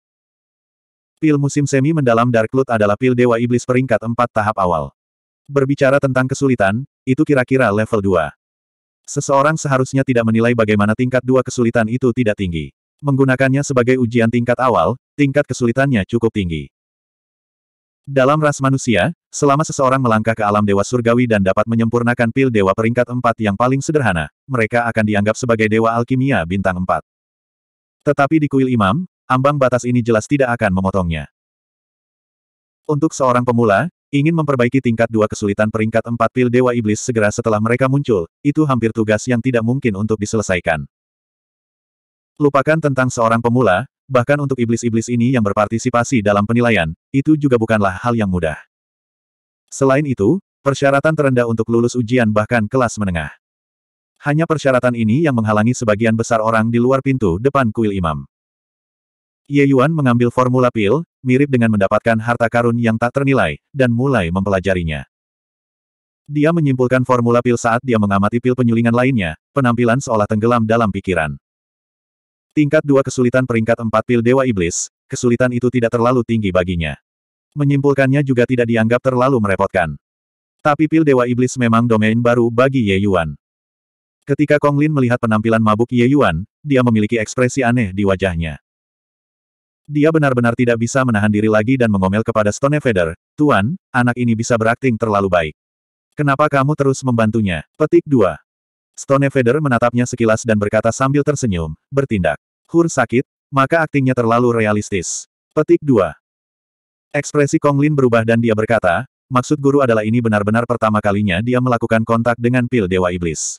Pil musim semi mendalam Dark Lord adalah pil Dewa Iblis peringkat 4 tahap awal. Berbicara tentang kesulitan, itu kira-kira level 2. Seseorang seharusnya tidak menilai bagaimana tingkat dua kesulitan itu tidak tinggi. Menggunakannya sebagai ujian tingkat awal, tingkat kesulitannya cukup tinggi. Dalam ras manusia, selama seseorang melangkah ke alam dewa surgawi dan dapat menyempurnakan pil dewa peringkat empat yang paling sederhana, mereka akan dianggap sebagai dewa alkimia bintang empat. Tetapi di kuil imam, ambang batas ini jelas tidak akan memotongnya. Untuk seorang pemula, Ingin memperbaiki tingkat dua kesulitan peringkat empat pil Dewa Iblis segera setelah mereka muncul, itu hampir tugas yang tidak mungkin untuk diselesaikan. Lupakan tentang seorang pemula, bahkan untuk iblis-iblis ini yang berpartisipasi dalam penilaian, itu juga bukanlah hal yang mudah. Selain itu, persyaratan terendah untuk lulus ujian bahkan kelas menengah. Hanya persyaratan ini yang menghalangi sebagian besar orang di luar pintu depan kuil imam. Ye Yuan mengambil formula pil, mirip dengan mendapatkan harta karun yang tak ternilai, dan mulai mempelajarinya. Dia menyimpulkan formula pil saat dia mengamati pil penyulingan lainnya, penampilan seolah tenggelam dalam pikiran. Tingkat dua kesulitan peringkat empat pil Dewa Iblis, kesulitan itu tidak terlalu tinggi baginya. Menyimpulkannya juga tidak dianggap terlalu merepotkan. Tapi pil Dewa Iblis memang domain baru bagi Ye Yuan. Ketika Kong Lin melihat penampilan mabuk Ye Yuan, dia memiliki ekspresi aneh di wajahnya. Dia benar-benar tidak bisa menahan diri lagi dan mengomel kepada Stonefeder, Tuan, anak ini bisa berakting terlalu baik. Kenapa kamu terus membantunya? Petik 2. Stonefeder menatapnya sekilas dan berkata sambil tersenyum, bertindak. Hur sakit, maka aktingnya terlalu realistis. Petik 2. Ekspresi Konglin berubah dan dia berkata, maksud guru adalah ini benar-benar pertama kalinya dia melakukan kontak dengan pil Dewa Iblis.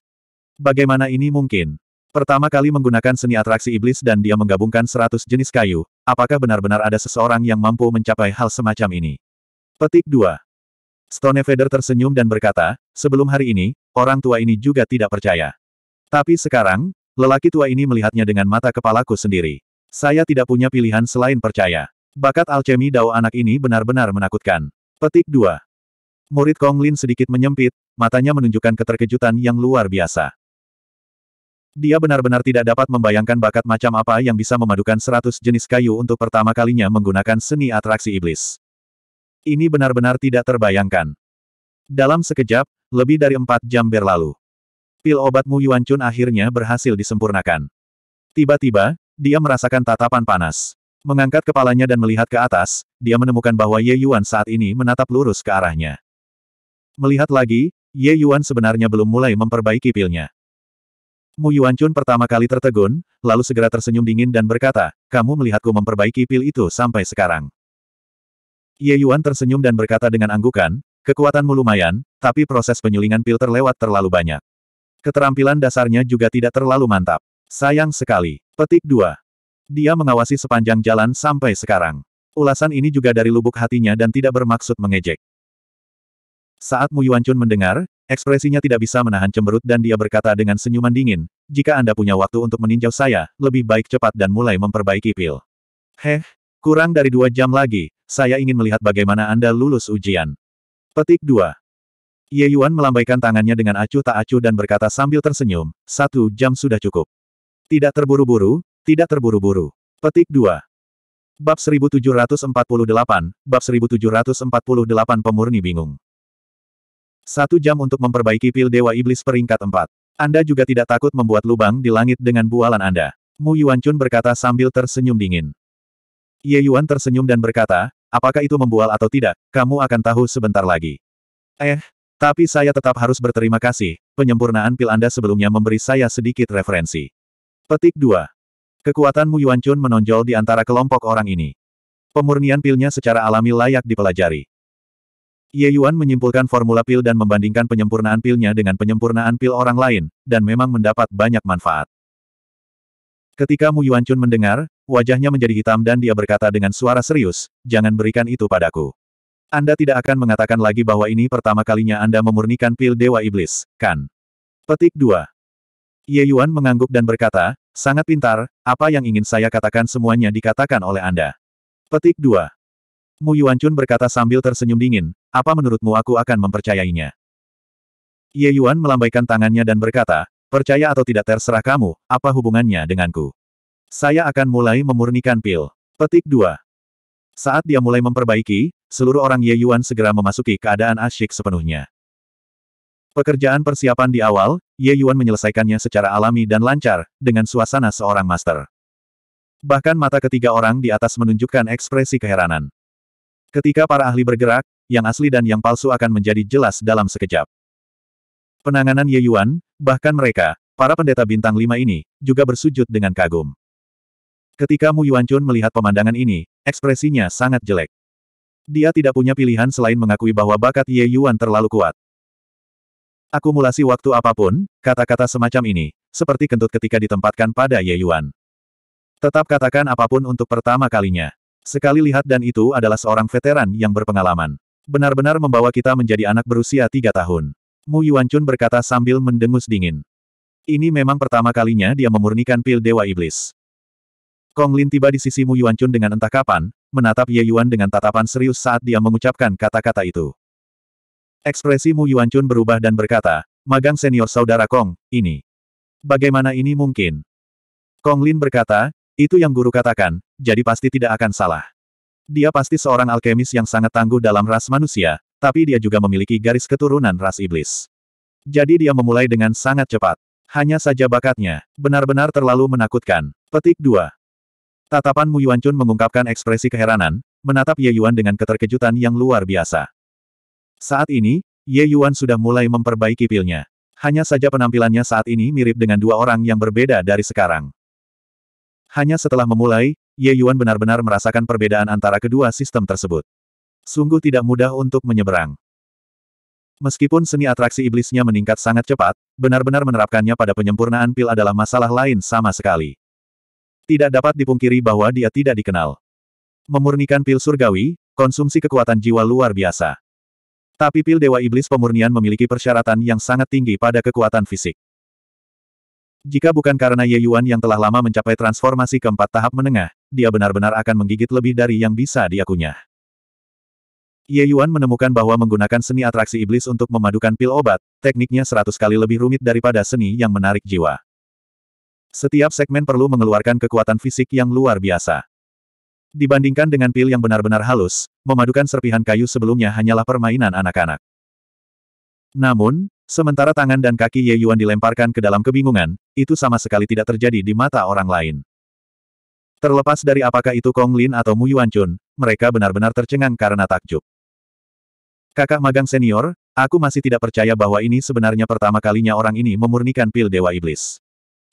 Bagaimana ini mungkin? Pertama kali menggunakan seni atraksi iblis dan dia menggabungkan seratus jenis kayu, apakah benar-benar ada seseorang yang mampu mencapai hal semacam ini? Petik 2. Stonefeder tersenyum dan berkata, sebelum hari ini, orang tua ini juga tidak percaya. Tapi sekarang, lelaki tua ini melihatnya dengan mata kepalaku sendiri. Saya tidak punya pilihan selain percaya. Bakat alchemy dao anak ini benar-benar menakutkan. Petik 2. Murid Lin sedikit menyempit, matanya menunjukkan keterkejutan yang luar biasa. Dia benar-benar tidak dapat membayangkan bakat macam apa yang bisa memadukan seratus jenis kayu untuk pertama kalinya menggunakan seni atraksi iblis. Ini benar-benar tidak terbayangkan. Dalam sekejap, lebih dari empat jam berlalu. Pil obatmu, Yuan Chun akhirnya berhasil disempurnakan. Tiba-tiba, dia merasakan tatapan panas. Mengangkat kepalanya dan melihat ke atas, dia menemukan bahwa Ye Yuan saat ini menatap lurus ke arahnya. Melihat lagi, Ye Yuan sebenarnya belum mulai memperbaiki pilnya. Mu Chun pertama kali tertegun, lalu segera tersenyum dingin dan berkata, kamu melihatku memperbaiki pil itu sampai sekarang. Ye Yuan tersenyum dan berkata dengan anggukan, kekuatanmu lumayan, tapi proses penyulingan pil terlewat terlalu banyak. Keterampilan dasarnya juga tidak terlalu mantap. Sayang sekali. Petik 2. Dia mengawasi sepanjang jalan sampai sekarang. Ulasan ini juga dari lubuk hatinya dan tidak bermaksud mengejek. Saat Mu Chun mendengar, Ekspresinya tidak bisa menahan cemberut dan dia berkata dengan senyuman dingin, jika Anda punya waktu untuk meninjau saya, lebih baik cepat dan mulai memperbaiki pil. Heh, kurang dari dua jam lagi, saya ingin melihat bagaimana Anda lulus ujian. Petik 2. Ye Yuan melambaikan tangannya dengan acuh tak acuh dan berkata sambil tersenyum, satu jam sudah cukup. Tidak terburu-buru, tidak terburu-buru. Petik 2. Bab 1748, Bab 1748 pemurni bingung. Satu jam untuk memperbaiki pil Dewa Iblis peringkat empat. Anda juga tidak takut membuat lubang di langit dengan bualan Anda. Mu Yuan Chun berkata sambil tersenyum dingin. Ye Yuan tersenyum dan berkata, apakah itu membual atau tidak, kamu akan tahu sebentar lagi. Eh, tapi saya tetap harus berterima kasih, penyempurnaan pil Anda sebelumnya memberi saya sedikit referensi. Petik 2. Kekuatan Mu Yuan Chun menonjol di antara kelompok orang ini. Pemurnian pilnya secara alami layak dipelajari. Ye Yuan menyimpulkan formula pil dan membandingkan penyempurnaan pilnya dengan penyempurnaan pil orang lain, dan memang mendapat banyak manfaat. Ketika Mu Yuan Chun mendengar, wajahnya menjadi hitam dan dia berkata dengan suara serius, jangan berikan itu padaku. Anda tidak akan mengatakan lagi bahwa ini pertama kalinya Anda memurnikan pil Dewa Iblis, kan? Petik 2. Ye Yuan mengangguk dan berkata, sangat pintar, apa yang ingin saya katakan semuanya dikatakan oleh Anda. Petik 2. Mu Chun berkata sambil tersenyum dingin, apa menurutmu aku akan mempercayainya? Ye Yuan melambaikan tangannya dan berkata, percaya atau tidak terserah kamu, apa hubungannya denganku? Saya akan mulai memurnikan pil. Petik 2. Saat dia mulai memperbaiki, seluruh orang Ye Yuan segera memasuki keadaan asyik sepenuhnya. Pekerjaan persiapan di awal, Ye Yuan menyelesaikannya secara alami dan lancar, dengan suasana seorang master. Bahkan mata ketiga orang di atas menunjukkan ekspresi keheranan. Ketika para ahli bergerak, yang asli dan yang palsu akan menjadi jelas dalam sekejap. Penanganan Ye Yuan, bahkan mereka, para pendeta bintang lima ini, juga bersujud dengan kagum. Ketika Mu Yuan Chun melihat pemandangan ini, ekspresinya sangat jelek. Dia tidak punya pilihan selain mengakui bahwa bakat Ye Yuan terlalu kuat. Akumulasi waktu apapun, kata-kata semacam ini, seperti kentut ketika ditempatkan pada Ye Yuan. Tetap katakan apapun untuk pertama kalinya. Sekali lihat dan itu adalah seorang veteran yang berpengalaman. Benar-benar membawa kita menjadi anak berusia tiga tahun. Mu Yuanchun berkata sambil mendengus dingin. Ini memang pertama kalinya dia memurnikan pil Dewa Iblis. Kong Lin tiba di sisi Mu Yuanchun dengan entah kapan, menatap Ye Yuan dengan tatapan serius saat dia mengucapkan kata-kata itu. Ekspresi Mu Yuanchun berubah dan berkata, Magang senior saudara Kong, ini. Bagaimana ini mungkin? Kong Lin berkata, itu yang guru katakan, jadi pasti tidak akan salah. Dia pasti seorang alkemis yang sangat tangguh dalam ras manusia, tapi dia juga memiliki garis keturunan ras iblis. Jadi dia memulai dengan sangat cepat. Hanya saja bakatnya, benar-benar terlalu menakutkan. Petik 2. Tatapan Mu Chun mengungkapkan ekspresi keheranan, menatap Ye Yuan dengan keterkejutan yang luar biasa. Saat ini, Ye Yuan sudah mulai memperbaiki pilnya. Hanya saja penampilannya saat ini mirip dengan dua orang yang berbeda dari sekarang. Hanya setelah memulai, Ye Yuan benar-benar merasakan perbedaan antara kedua sistem tersebut. Sungguh tidak mudah untuk menyeberang. Meskipun seni atraksi iblisnya meningkat sangat cepat, benar-benar menerapkannya pada penyempurnaan pil adalah masalah lain sama sekali. Tidak dapat dipungkiri bahwa dia tidak dikenal. Memurnikan pil surgawi, konsumsi kekuatan jiwa luar biasa. Tapi pil Dewa Iblis pemurnian memiliki persyaratan yang sangat tinggi pada kekuatan fisik. Jika bukan karena Ye Yuan yang telah lama mencapai transformasi keempat tahap menengah, dia benar-benar akan menggigit lebih dari yang bisa diakunya. Ye Yuan menemukan bahwa menggunakan seni atraksi iblis untuk memadukan pil obat, tekniknya seratus kali lebih rumit daripada seni yang menarik jiwa. Setiap segmen perlu mengeluarkan kekuatan fisik yang luar biasa. Dibandingkan dengan pil yang benar-benar halus, memadukan serpihan kayu sebelumnya hanyalah permainan anak-anak. Namun, Sementara tangan dan kaki Ye Yuan dilemparkan ke dalam kebingungan, itu sama sekali tidak terjadi di mata orang lain. Terlepas dari apakah itu Kong Lin atau Mu Yuan Chun, mereka benar-benar tercengang karena takjub. Kakak magang senior, aku masih tidak percaya bahwa ini sebenarnya pertama kalinya orang ini memurnikan pil Dewa Iblis.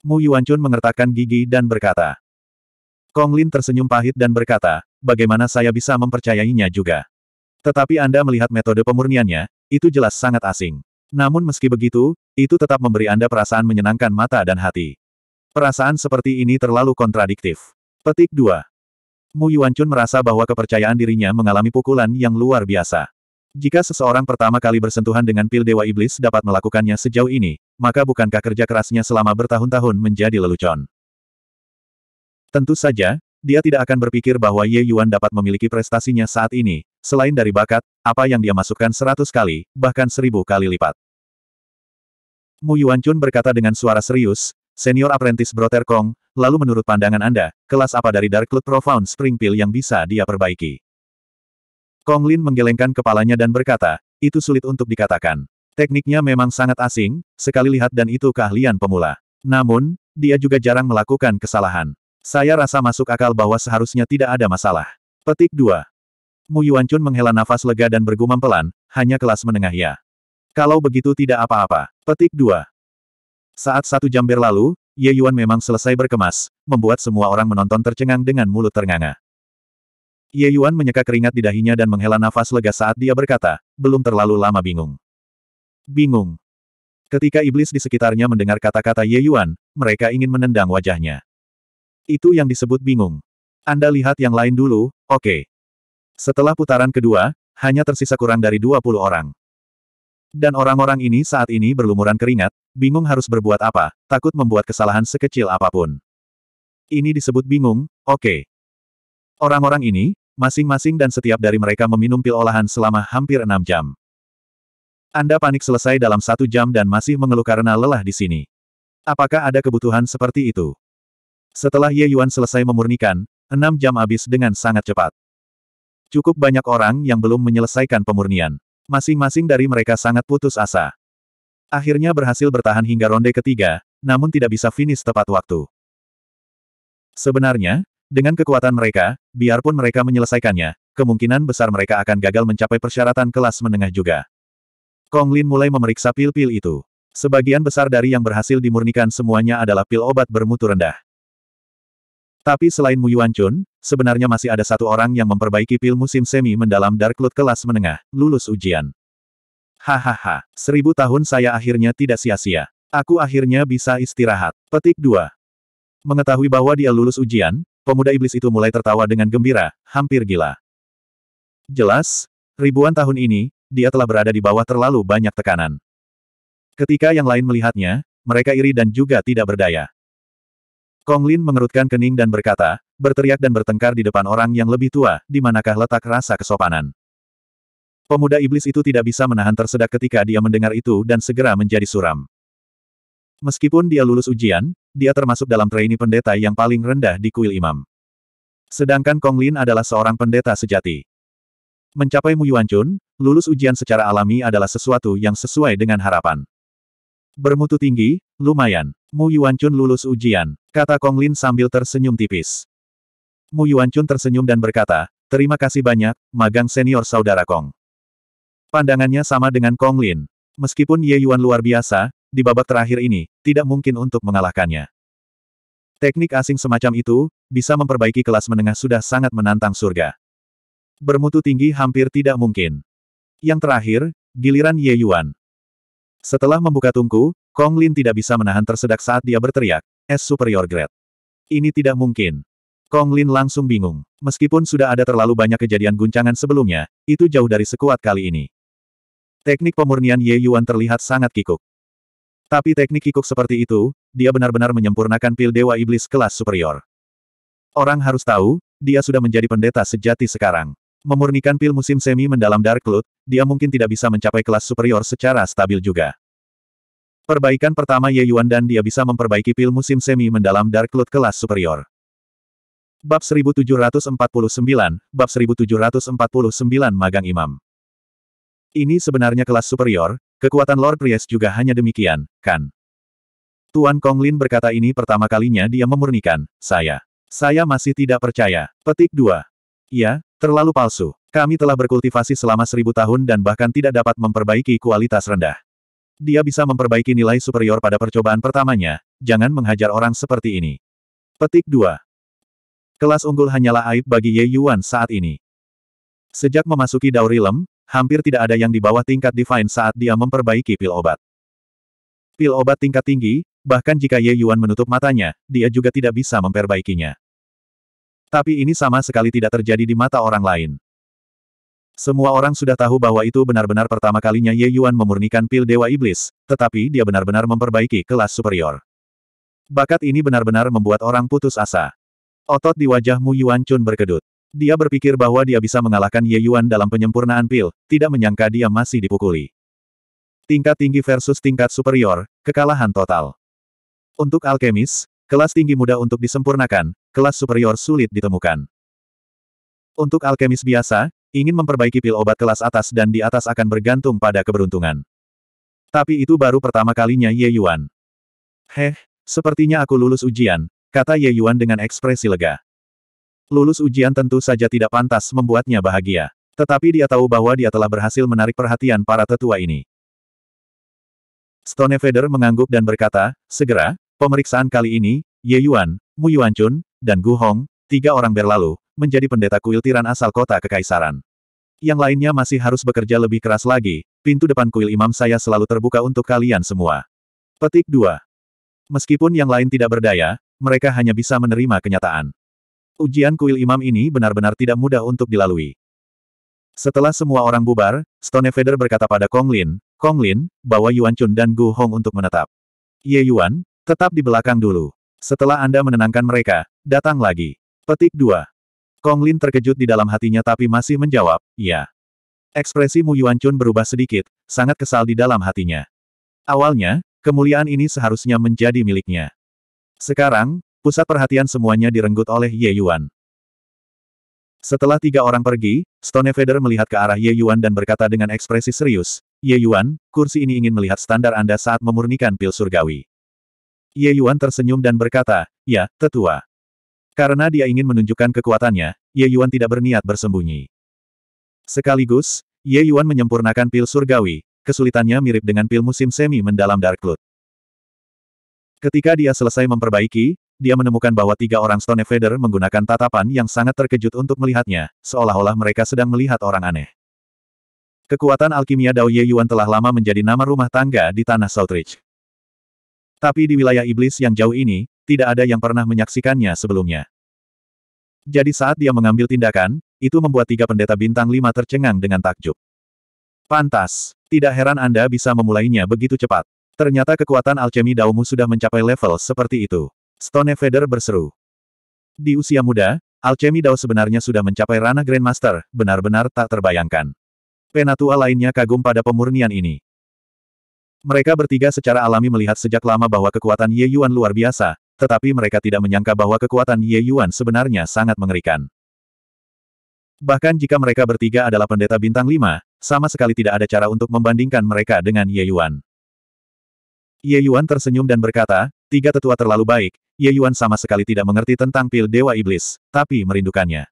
Mu Yuan Chun mengertakkan gigi dan berkata. Kong Lin tersenyum pahit dan berkata, bagaimana saya bisa mempercayainya juga. Tetapi Anda melihat metode pemurniannya, itu jelas sangat asing. Namun meski begitu, itu tetap memberi Anda perasaan menyenangkan mata dan hati. Perasaan seperti ini terlalu kontradiktif. Petik 2. Mu Chun merasa bahwa kepercayaan dirinya mengalami pukulan yang luar biasa. Jika seseorang pertama kali bersentuhan dengan pil Dewa Iblis dapat melakukannya sejauh ini, maka bukankah kerja kerasnya selama bertahun-tahun menjadi lelucon? Tentu saja, dia tidak akan berpikir bahwa Ye Yuan dapat memiliki prestasinya saat ini, selain dari bakat, apa yang dia masukkan seratus kali, bahkan seribu kali lipat. Mu Chun berkata dengan suara serius, senior apprentice Brother Kong, lalu menurut pandangan Anda, kelas apa dari Dark Cloud Profound Spring Pill yang bisa dia perbaiki? Kong Lin menggelengkan kepalanya dan berkata, itu sulit untuk dikatakan. Tekniknya memang sangat asing, sekali lihat dan itu keahlian pemula. Namun, dia juga jarang melakukan kesalahan. Saya rasa masuk akal bahwa seharusnya tidak ada masalah. Petik 2. Mu Chun menghela nafas lega dan bergumam pelan, hanya kelas menengah ya. Kalau begitu tidak apa-apa. Petik 2. Saat satu jam berlalu, Ye Yuan memang selesai berkemas, membuat semua orang menonton tercengang dengan mulut ternganga. Ye Yuan menyeka keringat di dahinya dan menghela nafas lega saat dia berkata, belum terlalu lama bingung. Bingung. Ketika iblis di sekitarnya mendengar kata-kata Ye Yuan, mereka ingin menendang wajahnya. Itu yang disebut bingung. Anda lihat yang lain dulu, oke. Okay. Setelah putaran kedua, hanya tersisa kurang dari 20 orang. Dan orang-orang ini saat ini berlumuran keringat, bingung harus berbuat apa, takut membuat kesalahan sekecil apapun. Ini disebut bingung, oke. Okay. Orang-orang ini, masing-masing dan setiap dari mereka meminum pil olahan selama hampir enam jam. Anda panik selesai dalam satu jam dan masih mengeluh karena lelah di sini. Apakah ada kebutuhan seperti itu? Setelah Ye Yuan selesai memurnikan, enam jam habis dengan sangat cepat. Cukup banyak orang yang belum menyelesaikan pemurnian. Masing-masing dari mereka sangat putus asa. Akhirnya berhasil bertahan hingga ronde ketiga, namun tidak bisa finish tepat waktu. Sebenarnya, dengan kekuatan mereka, biarpun mereka menyelesaikannya, kemungkinan besar mereka akan gagal mencapai persyaratan kelas menengah juga. Kong Lin mulai memeriksa pil-pil itu. Sebagian besar dari yang berhasil dimurnikan semuanya adalah pil obat bermutu rendah. Tapi selain Mu Yuan Chun, sebenarnya masih ada satu orang yang memperbaiki pil musim semi mendalam Dark Lord kelas menengah, lulus ujian. Hahaha, seribu tahun saya akhirnya tidak sia-sia. Aku akhirnya bisa istirahat. Petik 2. Mengetahui bahwa dia lulus ujian, pemuda iblis itu mulai tertawa dengan gembira, hampir gila. Jelas, ribuan tahun ini, dia telah berada di bawah terlalu banyak tekanan. Ketika yang lain melihatnya, mereka iri dan juga tidak berdaya. Kong Lin mengerutkan kening dan berkata, berteriak dan bertengkar di depan orang yang lebih tua, di manakah letak rasa kesopanan. Pemuda iblis itu tidak bisa menahan tersedak ketika dia mendengar itu dan segera menjadi suram. Meskipun dia lulus ujian, dia termasuk dalam trainee pendeta yang paling rendah di kuil imam. Sedangkan Kong Lin adalah seorang pendeta sejati. Mencapai Mu Yuan Chun, lulus ujian secara alami adalah sesuatu yang sesuai dengan harapan. Bermutu tinggi, lumayan. Mu Yuanchun lulus ujian, kata Kong Lin sambil tersenyum tipis. Mu Yuanchun tersenyum dan berkata, terima kasih banyak, magang senior saudara Kong. Pandangannya sama dengan Kong Lin, Meskipun Ye Yuan luar biasa, di babak terakhir ini, tidak mungkin untuk mengalahkannya. Teknik asing semacam itu, bisa memperbaiki kelas menengah sudah sangat menantang surga. Bermutu tinggi hampir tidak mungkin. Yang terakhir, giliran Ye Yuan. Setelah membuka tungku, Kong Lin tidak bisa menahan tersedak saat dia berteriak, S Superior Grade. Ini tidak mungkin. Kong Lin langsung bingung. Meskipun sudah ada terlalu banyak kejadian guncangan sebelumnya, itu jauh dari sekuat kali ini. Teknik pemurnian Ye Yuan terlihat sangat kikuk. Tapi teknik kikuk seperti itu, dia benar-benar menyempurnakan pil Dewa Iblis kelas superior. Orang harus tahu, dia sudah menjadi pendeta sejati sekarang. Memurnikan pil musim semi mendalam Dark Cloud, dia mungkin tidak bisa mencapai kelas superior secara stabil juga. Perbaikan pertama Ye Yuan dan dia bisa memperbaiki pil musim semi mendalam Dark Cloud kelas superior. Bab 1749, Bab 1749 Magang Imam. Ini sebenarnya kelas superior, kekuatan Lord Priest juga hanya demikian, kan? Tuan Kong Lin berkata ini pertama kalinya dia memurnikan, saya. Saya masih tidak percaya. Petik 2. Ya, terlalu palsu. Kami telah berkultivasi selama seribu tahun dan bahkan tidak dapat memperbaiki kualitas rendah. Dia bisa memperbaiki nilai superior pada percobaan pertamanya, jangan menghajar orang seperti ini. Petik 2. Kelas unggul hanyalah aib bagi Ye Yuan saat ini. Sejak memasuki Daurilem, hampir tidak ada yang di bawah tingkat Divine saat dia memperbaiki pil obat. Pil obat tingkat tinggi, bahkan jika Ye Yuan menutup matanya, dia juga tidak bisa memperbaikinya. Tapi ini sama sekali tidak terjadi di mata orang lain. Semua orang sudah tahu bahwa itu benar-benar pertama kalinya Ye Yuan memurnikan pil Dewa Iblis, tetapi dia benar-benar memperbaiki kelas superior. Bakat ini benar-benar membuat orang putus asa. Otot di wajah Mu Yuan Chun berkedut. Dia berpikir bahwa dia bisa mengalahkan Ye Yuan dalam penyempurnaan pil, tidak menyangka dia masih dipukuli. Tingkat tinggi versus tingkat superior, kekalahan total. Untuk alkemis, kelas tinggi mudah untuk disempurnakan, kelas superior sulit ditemukan. Untuk alkemis biasa, ingin memperbaiki pil obat kelas atas dan di atas akan bergantung pada keberuntungan. Tapi itu baru pertama kalinya Ye Yuan. Heh, sepertinya aku lulus ujian, kata Ye Yuan dengan ekspresi lega. Lulus ujian tentu saja tidak pantas membuatnya bahagia. Tetapi dia tahu bahwa dia telah berhasil menarik perhatian para tetua ini. Stonefeder mengangguk dan berkata, segera, pemeriksaan kali ini, Ye Yuan, Mu Yuan Chun, dan Gu Hong, tiga orang berlalu, menjadi pendeta kuil tiran asal kota Kekaisaran. Yang lainnya masih harus bekerja lebih keras lagi, pintu depan kuil imam saya selalu terbuka untuk kalian semua. Petik 2. Meskipun yang lain tidak berdaya, mereka hanya bisa menerima kenyataan. Ujian kuil imam ini benar-benar tidak mudah untuk dilalui. Setelah semua orang bubar, Stonefeder berkata pada Kong Lin, Kong Lin, bawa Yuan Chun dan Gu Hong untuk menetap. Ye Yuan, tetap di belakang dulu. Setelah Anda menenangkan mereka, datang lagi. Petik 2. Kong Lin terkejut di dalam hatinya tapi masih menjawab, ya. Ekspresi Mu Yuan Chun berubah sedikit, sangat kesal di dalam hatinya. Awalnya, kemuliaan ini seharusnya menjadi miliknya. Sekarang, pusat perhatian semuanya direnggut oleh Ye Yuan. Setelah tiga orang pergi, Stone Feather melihat ke arah Ye Yuan dan berkata dengan ekspresi serius, Ye Yuan, kursi ini ingin melihat standar Anda saat memurnikan pil surgawi. Ye Yuan tersenyum dan berkata, ya, tetua. Karena dia ingin menunjukkan kekuatannya, Ye Yuan tidak berniat bersembunyi. Sekaligus, Ye Yuan menyempurnakan pil surgawi, kesulitannya mirip dengan pil musim semi mendalam Dark Cloud. Ketika dia selesai memperbaiki, dia menemukan bahwa tiga orang Stone Vader menggunakan tatapan yang sangat terkejut untuk melihatnya, seolah-olah mereka sedang melihat orang aneh. Kekuatan alkimia Dao Ye Yuan telah lama menjadi nama rumah tangga di tanah Southridge. Tapi di wilayah iblis yang jauh ini, tidak ada yang pernah menyaksikannya sebelumnya. Jadi saat dia mengambil tindakan, itu membuat tiga pendeta bintang lima tercengang dengan takjub. Pantas, tidak heran Anda bisa memulainya begitu cepat. Ternyata kekuatan alchemy Daumu sudah mencapai level seperti itu. Stone Feather berseru. Di usia muda, alchemy Dao sebenarnya sudah mencapai ranah Grandmaster, benar-benar tak terbayangkan. Penatua lainnya kagum pada pemurnian ini. Mereka bertiga secara alami melihat sejak lama bahwa kekuatan Ye Yuan luar biasa, tetapi mereka tidak menyangka bahwa kekuatan Ye Yuan sebenarnya sangat mengerikan. Bahkan jika mereka bertiga adalah pendeta bintang lima, sama sekali tidak ada cara untuk membandingkan mereka dengan Ye Yuan. Ye Yuan tersenyum dan berkata, tiga tetua terlalu baik, Ye Yuan sama sekali tidak mengerti tentang pil Dewa Iblis, tapi merindukannya.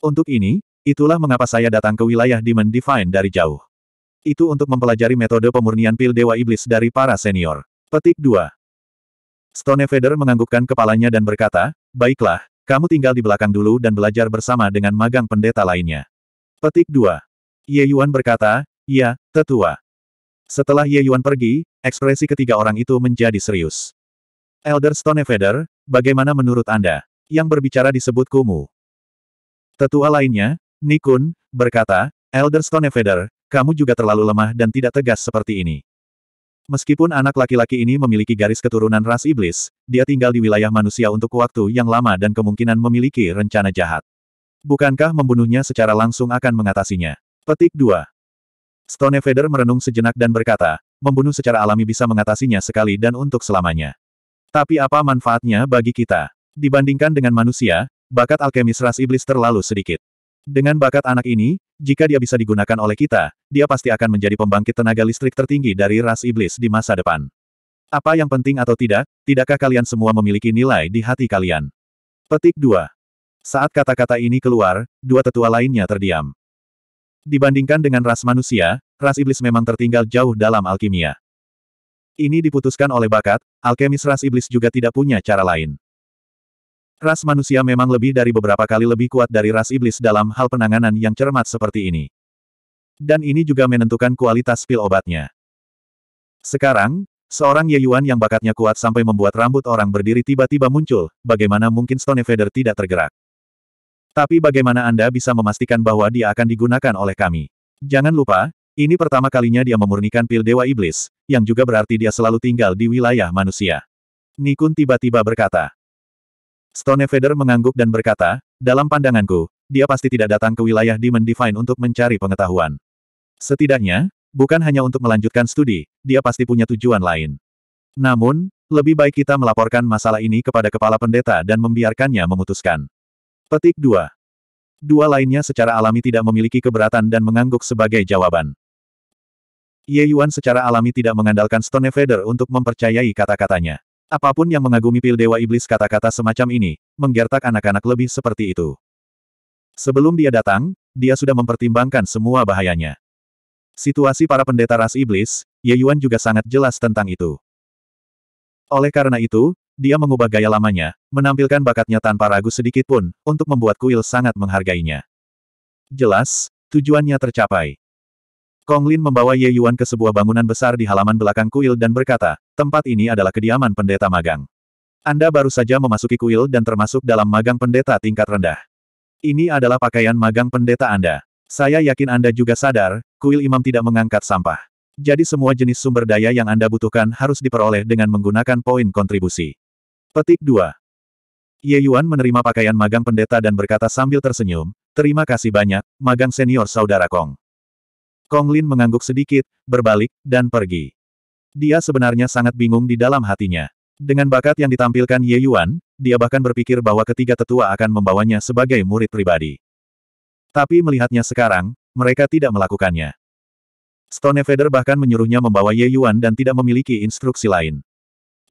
Untuk ini, itulah mengapa saya datang ke wilayah Demon Divine dari jauh. Itu untuk mempelajari metode pemurnian pil Dewa Iblis dari para senior. Petik 2. Stone Feather menganggukkan kepalanya dan berkata, Baiklah, kamu tinggal di belakang dulu dan belajar bersama dengan magang pendeta lainnya. Petik 2. Ye Yuan berkata, Ya, tetua. Setelah Ye Yuan pergi, ekspresi ketiga orang itu menjadi serius. Elder Stone Feather, bagaimana menurut Anda? Yang berbicara disebut Kumu. Tetua lainnya, Nikun, berkata, Elder Stone Feather, kamu juga terlalu lemah dan tidak tegas seperti ini. Meskipun anak laki-laki ini memiliki garis keturunan ras iblis, dia tinggal di wilayah manusia untuk waktu yang lama dan kemungkinan memiliki rencana jahat. Bukankah membunuhnya secara langsung akan mengatasinya? Petik 2. Stonefeder merenung sejenak dan berkata, membunuh secara alami bisa mengatasinya sekali dan untuk selamanya. Tapi apa manfaatnya bagi kita? Dibandingkan dengan manusia, bakat alkemis ras iblis terlalu sedikit. Dengan bakat anak ini, jika dia bisa digunakan oleh kita, dia pasti akan menjadi pembangkit tenaga listrik tertinggi dari ras iblis di masa depan. Apa yang penting atau tidak, tidakkah kalian semua memiliki nilai di hati kalian? Petik 2. Saat kata-kata ini keluar, dua tetua lainnya terdiam. Dibandingkan dengan ras manusia, ras iblis memang tertinggal jauh dalam alkimia. Ini diputuskan oleh bakat, alkemis ras iblis juga tidak punya cara lain. Ras manusia memang lebih dari beberapa kali lebih kuat dari ras iblis dalam hal penanganan yang cermat seperti ini. Dan ini juga menentukan kualitas pil obatnya. Sekarang, seorang Ye Yuan yang bakatnya kuat sampai membuat rambut orang berdiri tiba-tiba muncul, bagaimana mungkin Stone Feather tidak tergerak? Tapi bagaimana Anda bisa memastikan bahwa dia akan digunakan oleh kami? Jangan lupa, ini pertama kalinya dia memurnikan pil Dewa Iblis, yang juga berarti dia selalu tinggal di wilayah manusia. Nikun tiba-tiba berkata. Stone Feather mengangguk dan berkata, dalam pandanganku, dia pasti tidak datang ke wilayah Demon Divine untuk mencari pengetahuan. Setidaknya, bukan hanya untuk melanjutkan studi, dia pasti punya tujuan lain. Namun, lebih baik kita melaporkan masalah ini kepada kepala pendeta dan membiarkannya memutuskan. Petik 2. Dua lainnya secara alami tidak memiliki keberatan dan mengangguk sebagai jawaban. Ye Yuan secara alami tidak mengandalkan Stone Feather untuk mempercayai kata-katanya. Apapun yang mengagumi pil Dewa Iblis kata-kata semacam ini, menggertak anak-anak lebih seperti itu. Sebelum dia datang, dia sudah mempertimbangkan semua bahayanya. Situasi para pendeta ras iblis, Ye Yuan juga sangat jelas tentang itu. Oleh karena itu, dia mengubah gaya lamanya, menampilkan bakatnya tanpa ragu sedikit pun, untuk membuat kuil sangat menghargainya. Jelas, tujuannya tercapai. Kong Lin membawa Ye Yuan ke sebuah bangunan besar di halaman belakang kuil dan berkata, Tempat ini adalah kediaman pendeta magang. Anda baru saja memasuki kuil dan termasuk dalam magang pendeta tingkat rendah. Ini adalah pakaian magang pendeta Anda. Saya yakin Anda juga sadar, kuil imam tidak mengangkat sampah. Jadi semua jenis sumber daya yang Anda butuhkan harus diperoleh dengan menggunakan poin kontribusi. Petik 2. Ye Yuan menerima pakaian magang pendeta dan berkata sambil tersenyum, Terima kasih banyak, magang senior saudara Kong. Kong Lin mengangguk sedikit, berbalik, dan pergi. Dia sebenarnya sangat bingung di dalam hatinya. Dengan bakat yang ditampilkan Ye Yuan, dia bahkan berpikir bahwa ketiga tetua akan membawanya sebagai murid pribadi. Tapi melihatnya sekarang, mereka tidak melakukannya. Stone Feather bahkan menyuruhnya membawa Ye Yuan dan tidak memiliki instruksi lain.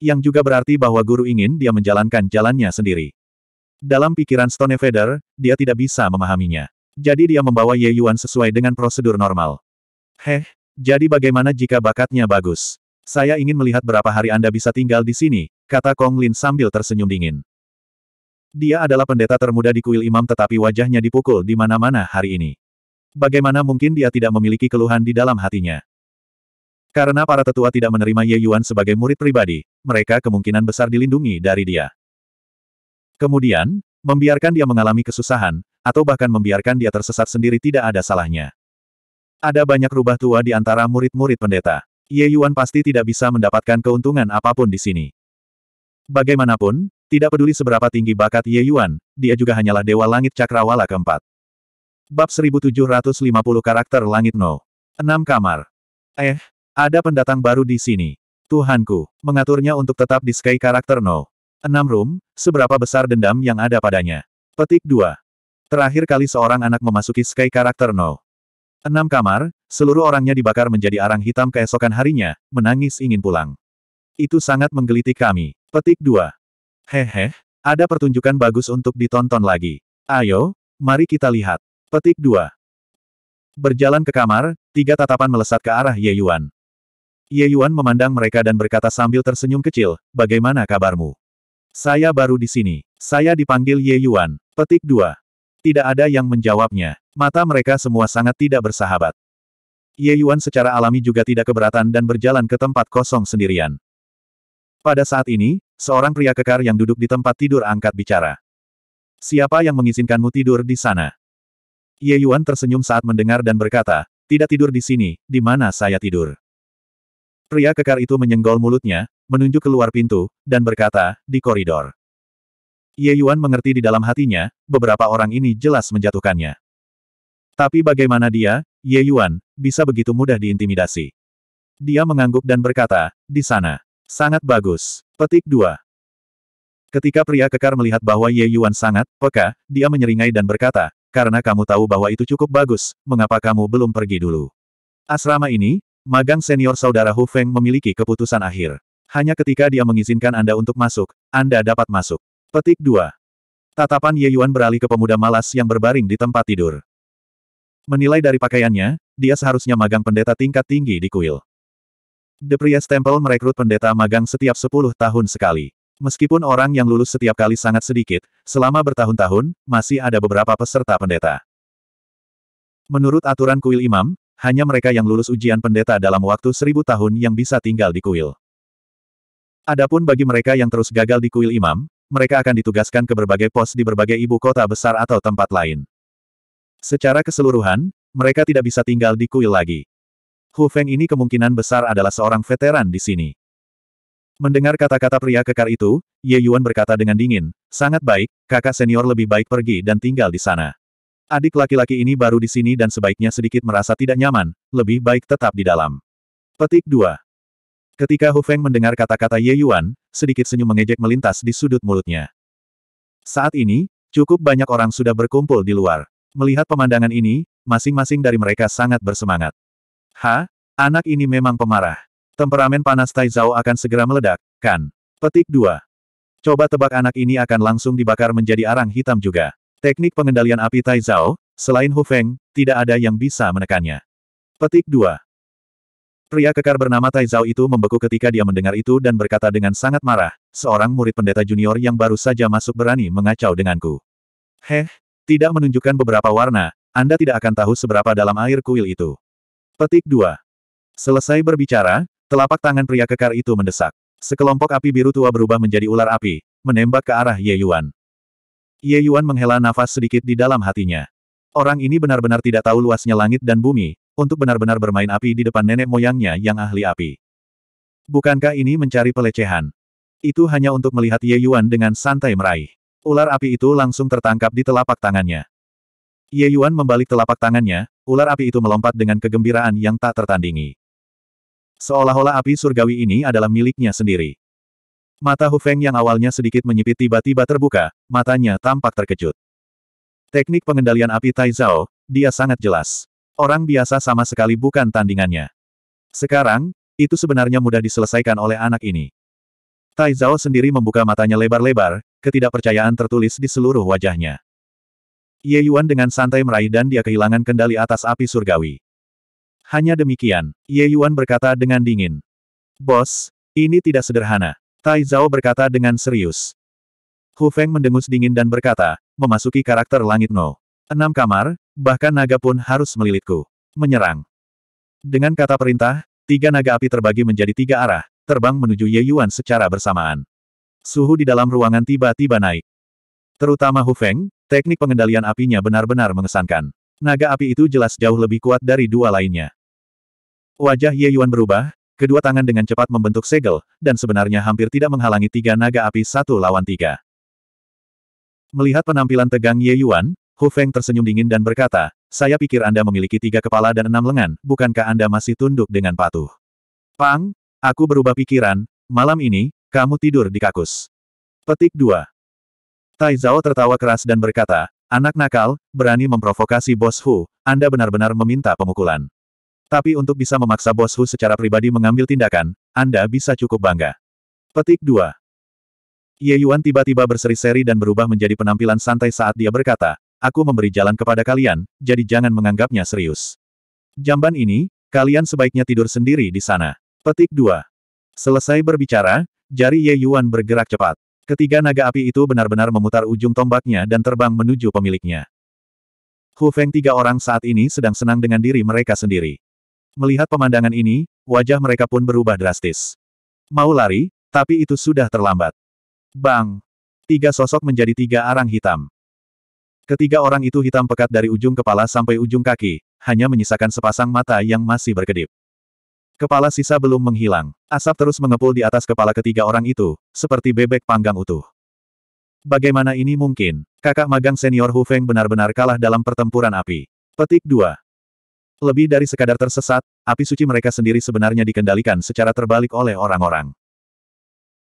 Yang juga berarti bahwa guru ingin dia menjalankan jalannya sendiri. Dalam pikiran Stone Feather, dia tidak bisa memahaminya. Jadi dia membawa Ye Yuan sesuai dengan prosedur normal. Heh, jadi bagaimana jika bakatnya bagus? Saya ingin melihat berapa hari Anda bisa tinggal di sini, kata Kong Lin sambil tersenyum dingin. Dia adalah pendeta termuda di kuil imam tetapi wajahnya dipukul di mana-mana hari ini. Bagaimana mungkin dia tidak memiliki keluhan di dalam hatinya? Karena para tetua tidak menerima Ye Yuan sebagai murid pribadi, mereka kemungkinan besar dilindungi dari dia. Kemudian, membiarkan dia mengalami kesusahan, atau bahkan membiarkan dia tersesat sendiri tidak ada salahnya. Ada banyak rubah tua di antara murid-murid pendeta. Ye Yuan pasti tidak bisa mendapatkan keuntungan apapun di sini. Bagaimanapun, tidak peduli seberapa tinggi bakat Ye Yuan, dia juga hanyalah Dewa Langit Cakrawala keempat. Bab 1750 Karakter Langit No. 6 Kamar. Eh, ada pendatang baru di sini. Tuhanku, mengaturnya untuk tetap di Sky Karakter No. 6 Room, seberapa besar dendam yang ada padanya. Petik 2. Terakhir kali seorang anak memasuki Sky Karakter No. 6 Kamar, Seluruh orangnya dibakar menjadi arang hitam keesokan harinya, menangis ingin pulang. Itu sangat menggelitik kami. Petik 2. Hehe, ada pertunjukan bagus untuk ditonton lagi. Ayo, mari kita lihat. Petik 2. Berjalan ke kamar, tiga tatapan melesat ke arah Ye Yuan. Ye Yuan memandang mereka dan berkata sambil tersenyum kecil, bagaimana kabarmu? Saya baru di sini. Saya dipanggil Ye Yuan. Petik 2. Tidak ada yang menjawabnya. Mata mereka semua sangat tidak bersahabat. Ye Yuan secara alami juga tidak keberatan dan berjalan ke tempat kosong sendirian. Pada saat ini, seorang pria kekar yang duduk di tempat tidur angkat bicara. Siapa yang mengizinkanmu tidur di sana? Ye Yuan tersenyum saat mendengar dan berkata, tidak tidur di sini, di mana saya tidur. Pria kekar itu menyenggol mulutnya, menunjuk keluar pintu, dan berkata, di koridor. Ye Yuan mengerti di dalam hatinya, beberapa orang ini jelas menjatuhkannya. Tapi bagaimana dia, Ye Yuan, bisa begitu mudah diintimidasi? Dia mengangguk dan berkata, di sana. Sangat bagus. Petik 2. Ketika pria kekar melihat bahwa Ye Yuan sangat peka, dia menyeringai dan berkata, karena kamu tahu bahwa itu cukup bagus, mengapa kamu belum pergi dulu? Asrama ini, magang senior saudara Hu Feng memiliki keputusan akhir. Hanya ketika dia mengizinkan Anda untuk masuk, Anda dapat masuk. Petik 2. Tatapan Ye Yuan beralih ke pemuda malas yang berbaring di tempat tidur. Menilai dari pakaiannya, dia seharusnya magang pendeta tingkat tinggi di kuil. The Priest Temple merekrut pendeta magang setiap 10 tahun sekali. Meskipun orang yang lulus setiap kali sangat sedikit, selama bertahun-tahun, masih ada beberapa peserta pendeta. Menurut aturan kuil imam, hanya mereka yang lulus ujian pendeta dalam waktu seribu tahun yang bisa tinggal di kuil. Adapun bagi mereka yang terus gagal di kuil imam, mereka akan ditugaskan ke berbagai pos di berbagai ibu kota besar atau tempat lain. Secara keseluruhan, mereka tidak bisa tinggal di kuil lagi. Hu Feng ini kemungkinan besar adalah seorang veteran di sini. Mendengar kata-kata pria kekar itu, Ye Yuan berkata dengan dingin, sangat baik, kakak senior lebih baik pergi dan tinggal di sana. Adik laki-laki ini baru di sini dan sebaiknya sedikit merasa tidak nyaman, lebih baik tetap di dalam. Petik 2. Ketika Hu Feng mendengar kata-kata Ye Yuan, sedikit senyum mengejek melintas di sudut mulutnya. Saat ini, cukup banyak orang sudah berkumpul di luar. Melihat pemandangan ini, masing-masing dari mereka sangat bersemangat. Ha, anak ini memang pemarah. Temperamen panas Tai Zhao akan segera meledak, kan? Petik 2. Coba tebak anak ini akan langsung dibakar menjadi arang hitam juga. Teknik pengendalian api Tai Zhao, selain Hu Feng, tidak ada yang bisa menekannya. Petik 2. Pria kekar bernama Tai Zhao itu membeku ketika dia mendengar itu dan berkata dengan sangat marah, seorang murid pendeta junior yang baru saja masuk berani mengacau denganku. Heh, tidak menunjukkan beberapa warna, Anda tidak akan tahu seberapa dalam air kuil itu. Petik 2. Selesai berbicara, telapak tangan pria kekar itu mendesak. Sekelompok api biru tua berubah menjadi ular api, menembak ke arah Ye Yuan. Ye Yuan menghela nafas sedikit di dalam hatinya. Orang ini benar-benar tidak tahu luasnya langit dan bumi, untuk benar-benar bermain api di depan nenek moyangnya yang ahli api. Bukankah ini mencari pelecehan? Itu hanya untuk melihat Ye Yuan dengan santai meraih. Ular api itu langsung tertangkap di telapak tangannya. Ye Yuan membalik telapak tangannya, ular api itu melompat dengan kegembiraan yang tak tertandingi. Seolah-olah api surgawi ini adalah miliknya sendiri. Mata Hu Feng yang awalnya sedikit menyipit tiba-tiba terbuka, matanya tampak terkejut. Teknik pengendalian api Tai Taizao, dia sangat jelas. Orang biasa sama sekali bukan tandingannya. Sekarang, itu sebenarnya mudah diselesaikan oleh anak ini. Tai Zhao sendiri membuka matanya lebar-lebar, ketidakpercayaan tertulis di seluruh wajahnya. Ye Yuan dengan santai meraih dan dia kehilangan kendali atas api surgawi. Hanya demikian, Ye Yuan berkata dengan dingin. Bos, ini tidak sederhana. Tai Zhao berkata dengan serius. Hu Feng mendengus dingin dan berkata, memasuki karakter langit No. Enam kamar, bahkan naga pun harus melilitku. Menyerang. Dengan kata perintah, tiga naga api terbagi menjadi tiga arah, terbang menuju Ye Yuan secara bersamaan suhu di dalam ruangan tiba-tiba naik. Terutama Hu Feng, teknik pengendalian apinya benar-benar mengesankan. Naga api itu jelas jauh lebih kuat dari dua lainnya. Wajah Ye Yuan berubah, kedua tangan dengan cepat membentuk segel, dan sebenarnya hampir tidak menghalangi tiga naga api satu lawan tiga. Melihat penampilan tegang Ye Yuan, Hu Feng tersenyum dingin dan berkata, saya pikir Anda memiliki tiga kepala dan enam lengan, bukankah Anda masih tunduk dengan patuh? Pang, aku berubah pikiran, malam ini, kamu tidur di kakus. Petik 2. Tai Zhao tertawa keras dan berkata, Anak nakal, berani memprovokasi Bos Hu, Anda benar-benar meminta pemukulan. Tapi untuk bisa memaksa Bos Hu secara pribadi mengambil tindakan, Anda bisa cukup bangga. Petik 2. Ye Yuan tiba-tiba berseri-seri dan berubah menjadi penampilan santai saat dia berkata, Aku memberi jalan kepada kalian, jadi jangan menganggapnya serius. Jamban ini, kalian sebaiknya tidur sendiri di sana. Petik 2. Selesai berbicara, Jari Ye Yuan bergerak cepat. Ketiga naga api itu benar-benar memutar ujung tombaknya dan terbang menuju pemiliknya. Hu Feng tiga orang saat ini sedang senang dengan diri mereka sendiri. Melihat pemandangan ini, wajah mereka pun berubah drastis. Mau lari, tapi itu sudah terlambat. Bang! Tiga sosok menjadi tiga arang hitam. Ketiga orang itu hitam pekat dari ujung kepala sampai ujung kaki, hanya menyisakan sepasang mata yang masih berkedip. Kepala sisa belum menghilang. Asap terus mengepul di atas kepala ketiga orang itu, seperti bebek panggang utuh. Bagaimana ini mungkin? Kakak magang senior Hu Feng benar-benar kalah dalam pertempuran api. Petik 2. Lebih dari sekadar tersesat, api suci mereka sendiri sebenarnya dikendalikan secara terbalik oleh orang-orang.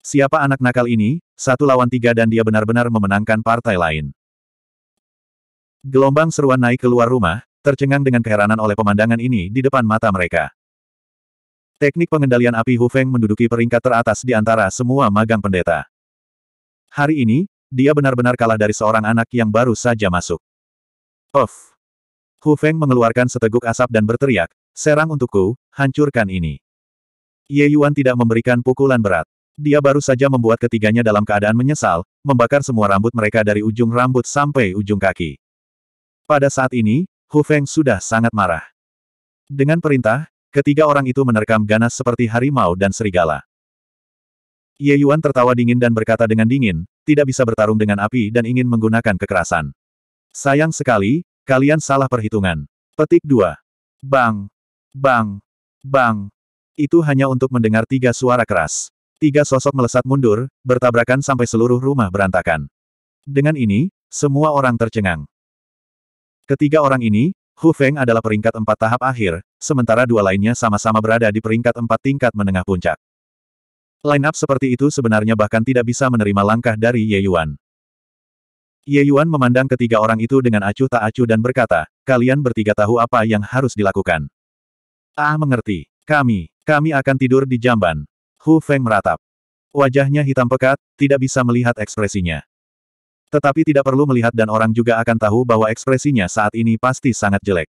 Siapa anak nakal ini? Satu lawan tiga dan dia benar-benar memenangkan partai lain. Gelombang seruan naik keluar rumah, tercengang dengan keheranan oleh pemandangan ini di depan mata mereka. Teknik pengendalian api Hu Feng menduduki peringkat teratas di antara semua magang pendeta. Hari ini, dia benar-benar kalah dari seorang anak yang baru saja masuk. Of, Hu Feng mengeluarkan seteguk asap dan berteriak, serang untukku, hancurkan ini. Ye Yuan tidak memberikan pukulan berat. Dia baru saja membuat ketiganya dalam keadaan menyesal, membakar semua rambut mereka dari ujung rambut sampai ujung kaki. Pada saat ini, Hu Feng sudah sangat marah. Dengan perintah, Ketiga orang itu menerkam ganas seperti harimau dan serigala. Ye Yuan tertawa dingin dan berkata dengan dingin, tidak bisa bertarung dengan api dan ingin menggunakan kekerasan. Sayang sekali, kalian salah perhitungan. Petik 2. Bang! Bang! Bang! Itu hanya untuk mendengar tiga suara keras. Tiga sosok melesat mundur, bertabrakan sampai seluruh rumah berantakan. Dengan ini, semua orang tercengang. Ketiga orang ini, Hu Feng adalah peringkat empat tahap akhir, sementara dua lainnya sama-sama berada di peringkat empat tingkat menengah puncak. Line-up seperti itu sebenarnya bahkan tidak bisa menerima langkah dari Ye Yuan. Ye Yuan memandang ketiga orang itu dengan acuh tak acuh dan berkata, kalian bertiga tahu apa yang harus dilakukan. Ah mengerti. Kami, kami akan tidur di jamban. Hu Feng meratap. Wajahnya hitam pekat, tidak bisa melihat ekspresinya. Tetapi tidak perlu melihat dan orang juga akan tahu bahwa ekspresinya saat ini pasti sangat jelek.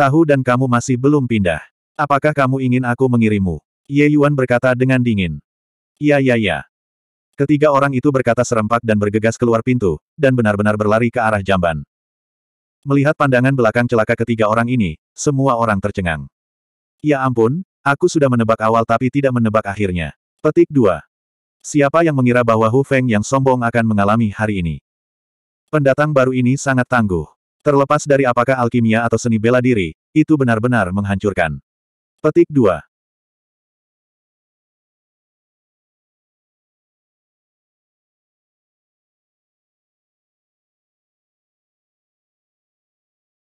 Tahu dan kamu masih belum pindah. Apakah kamu ingin aku mengirimu? Ye Yuan berkata dengan dingin. Ya ya ya. Ketiga orang itu berkata serempak dan bergegas keluar pintu, dan benar-benar berlari ke arah jamban. Melihat pandangan belakang celaka ketiga orang ini, semua orang tercengang. Ya ampun, aku sudah menebak awal tapi tidak menebak akhirnya. Petik 2. Siapa yang mengira bahwa Hu Feng yang sombong akan mengalami hari ini? Pendatang baru ini sangat tangguh. Terlepas dari apakah alkimia atau seni bela diri, itu benar-benar menghancurkan. Petik 2.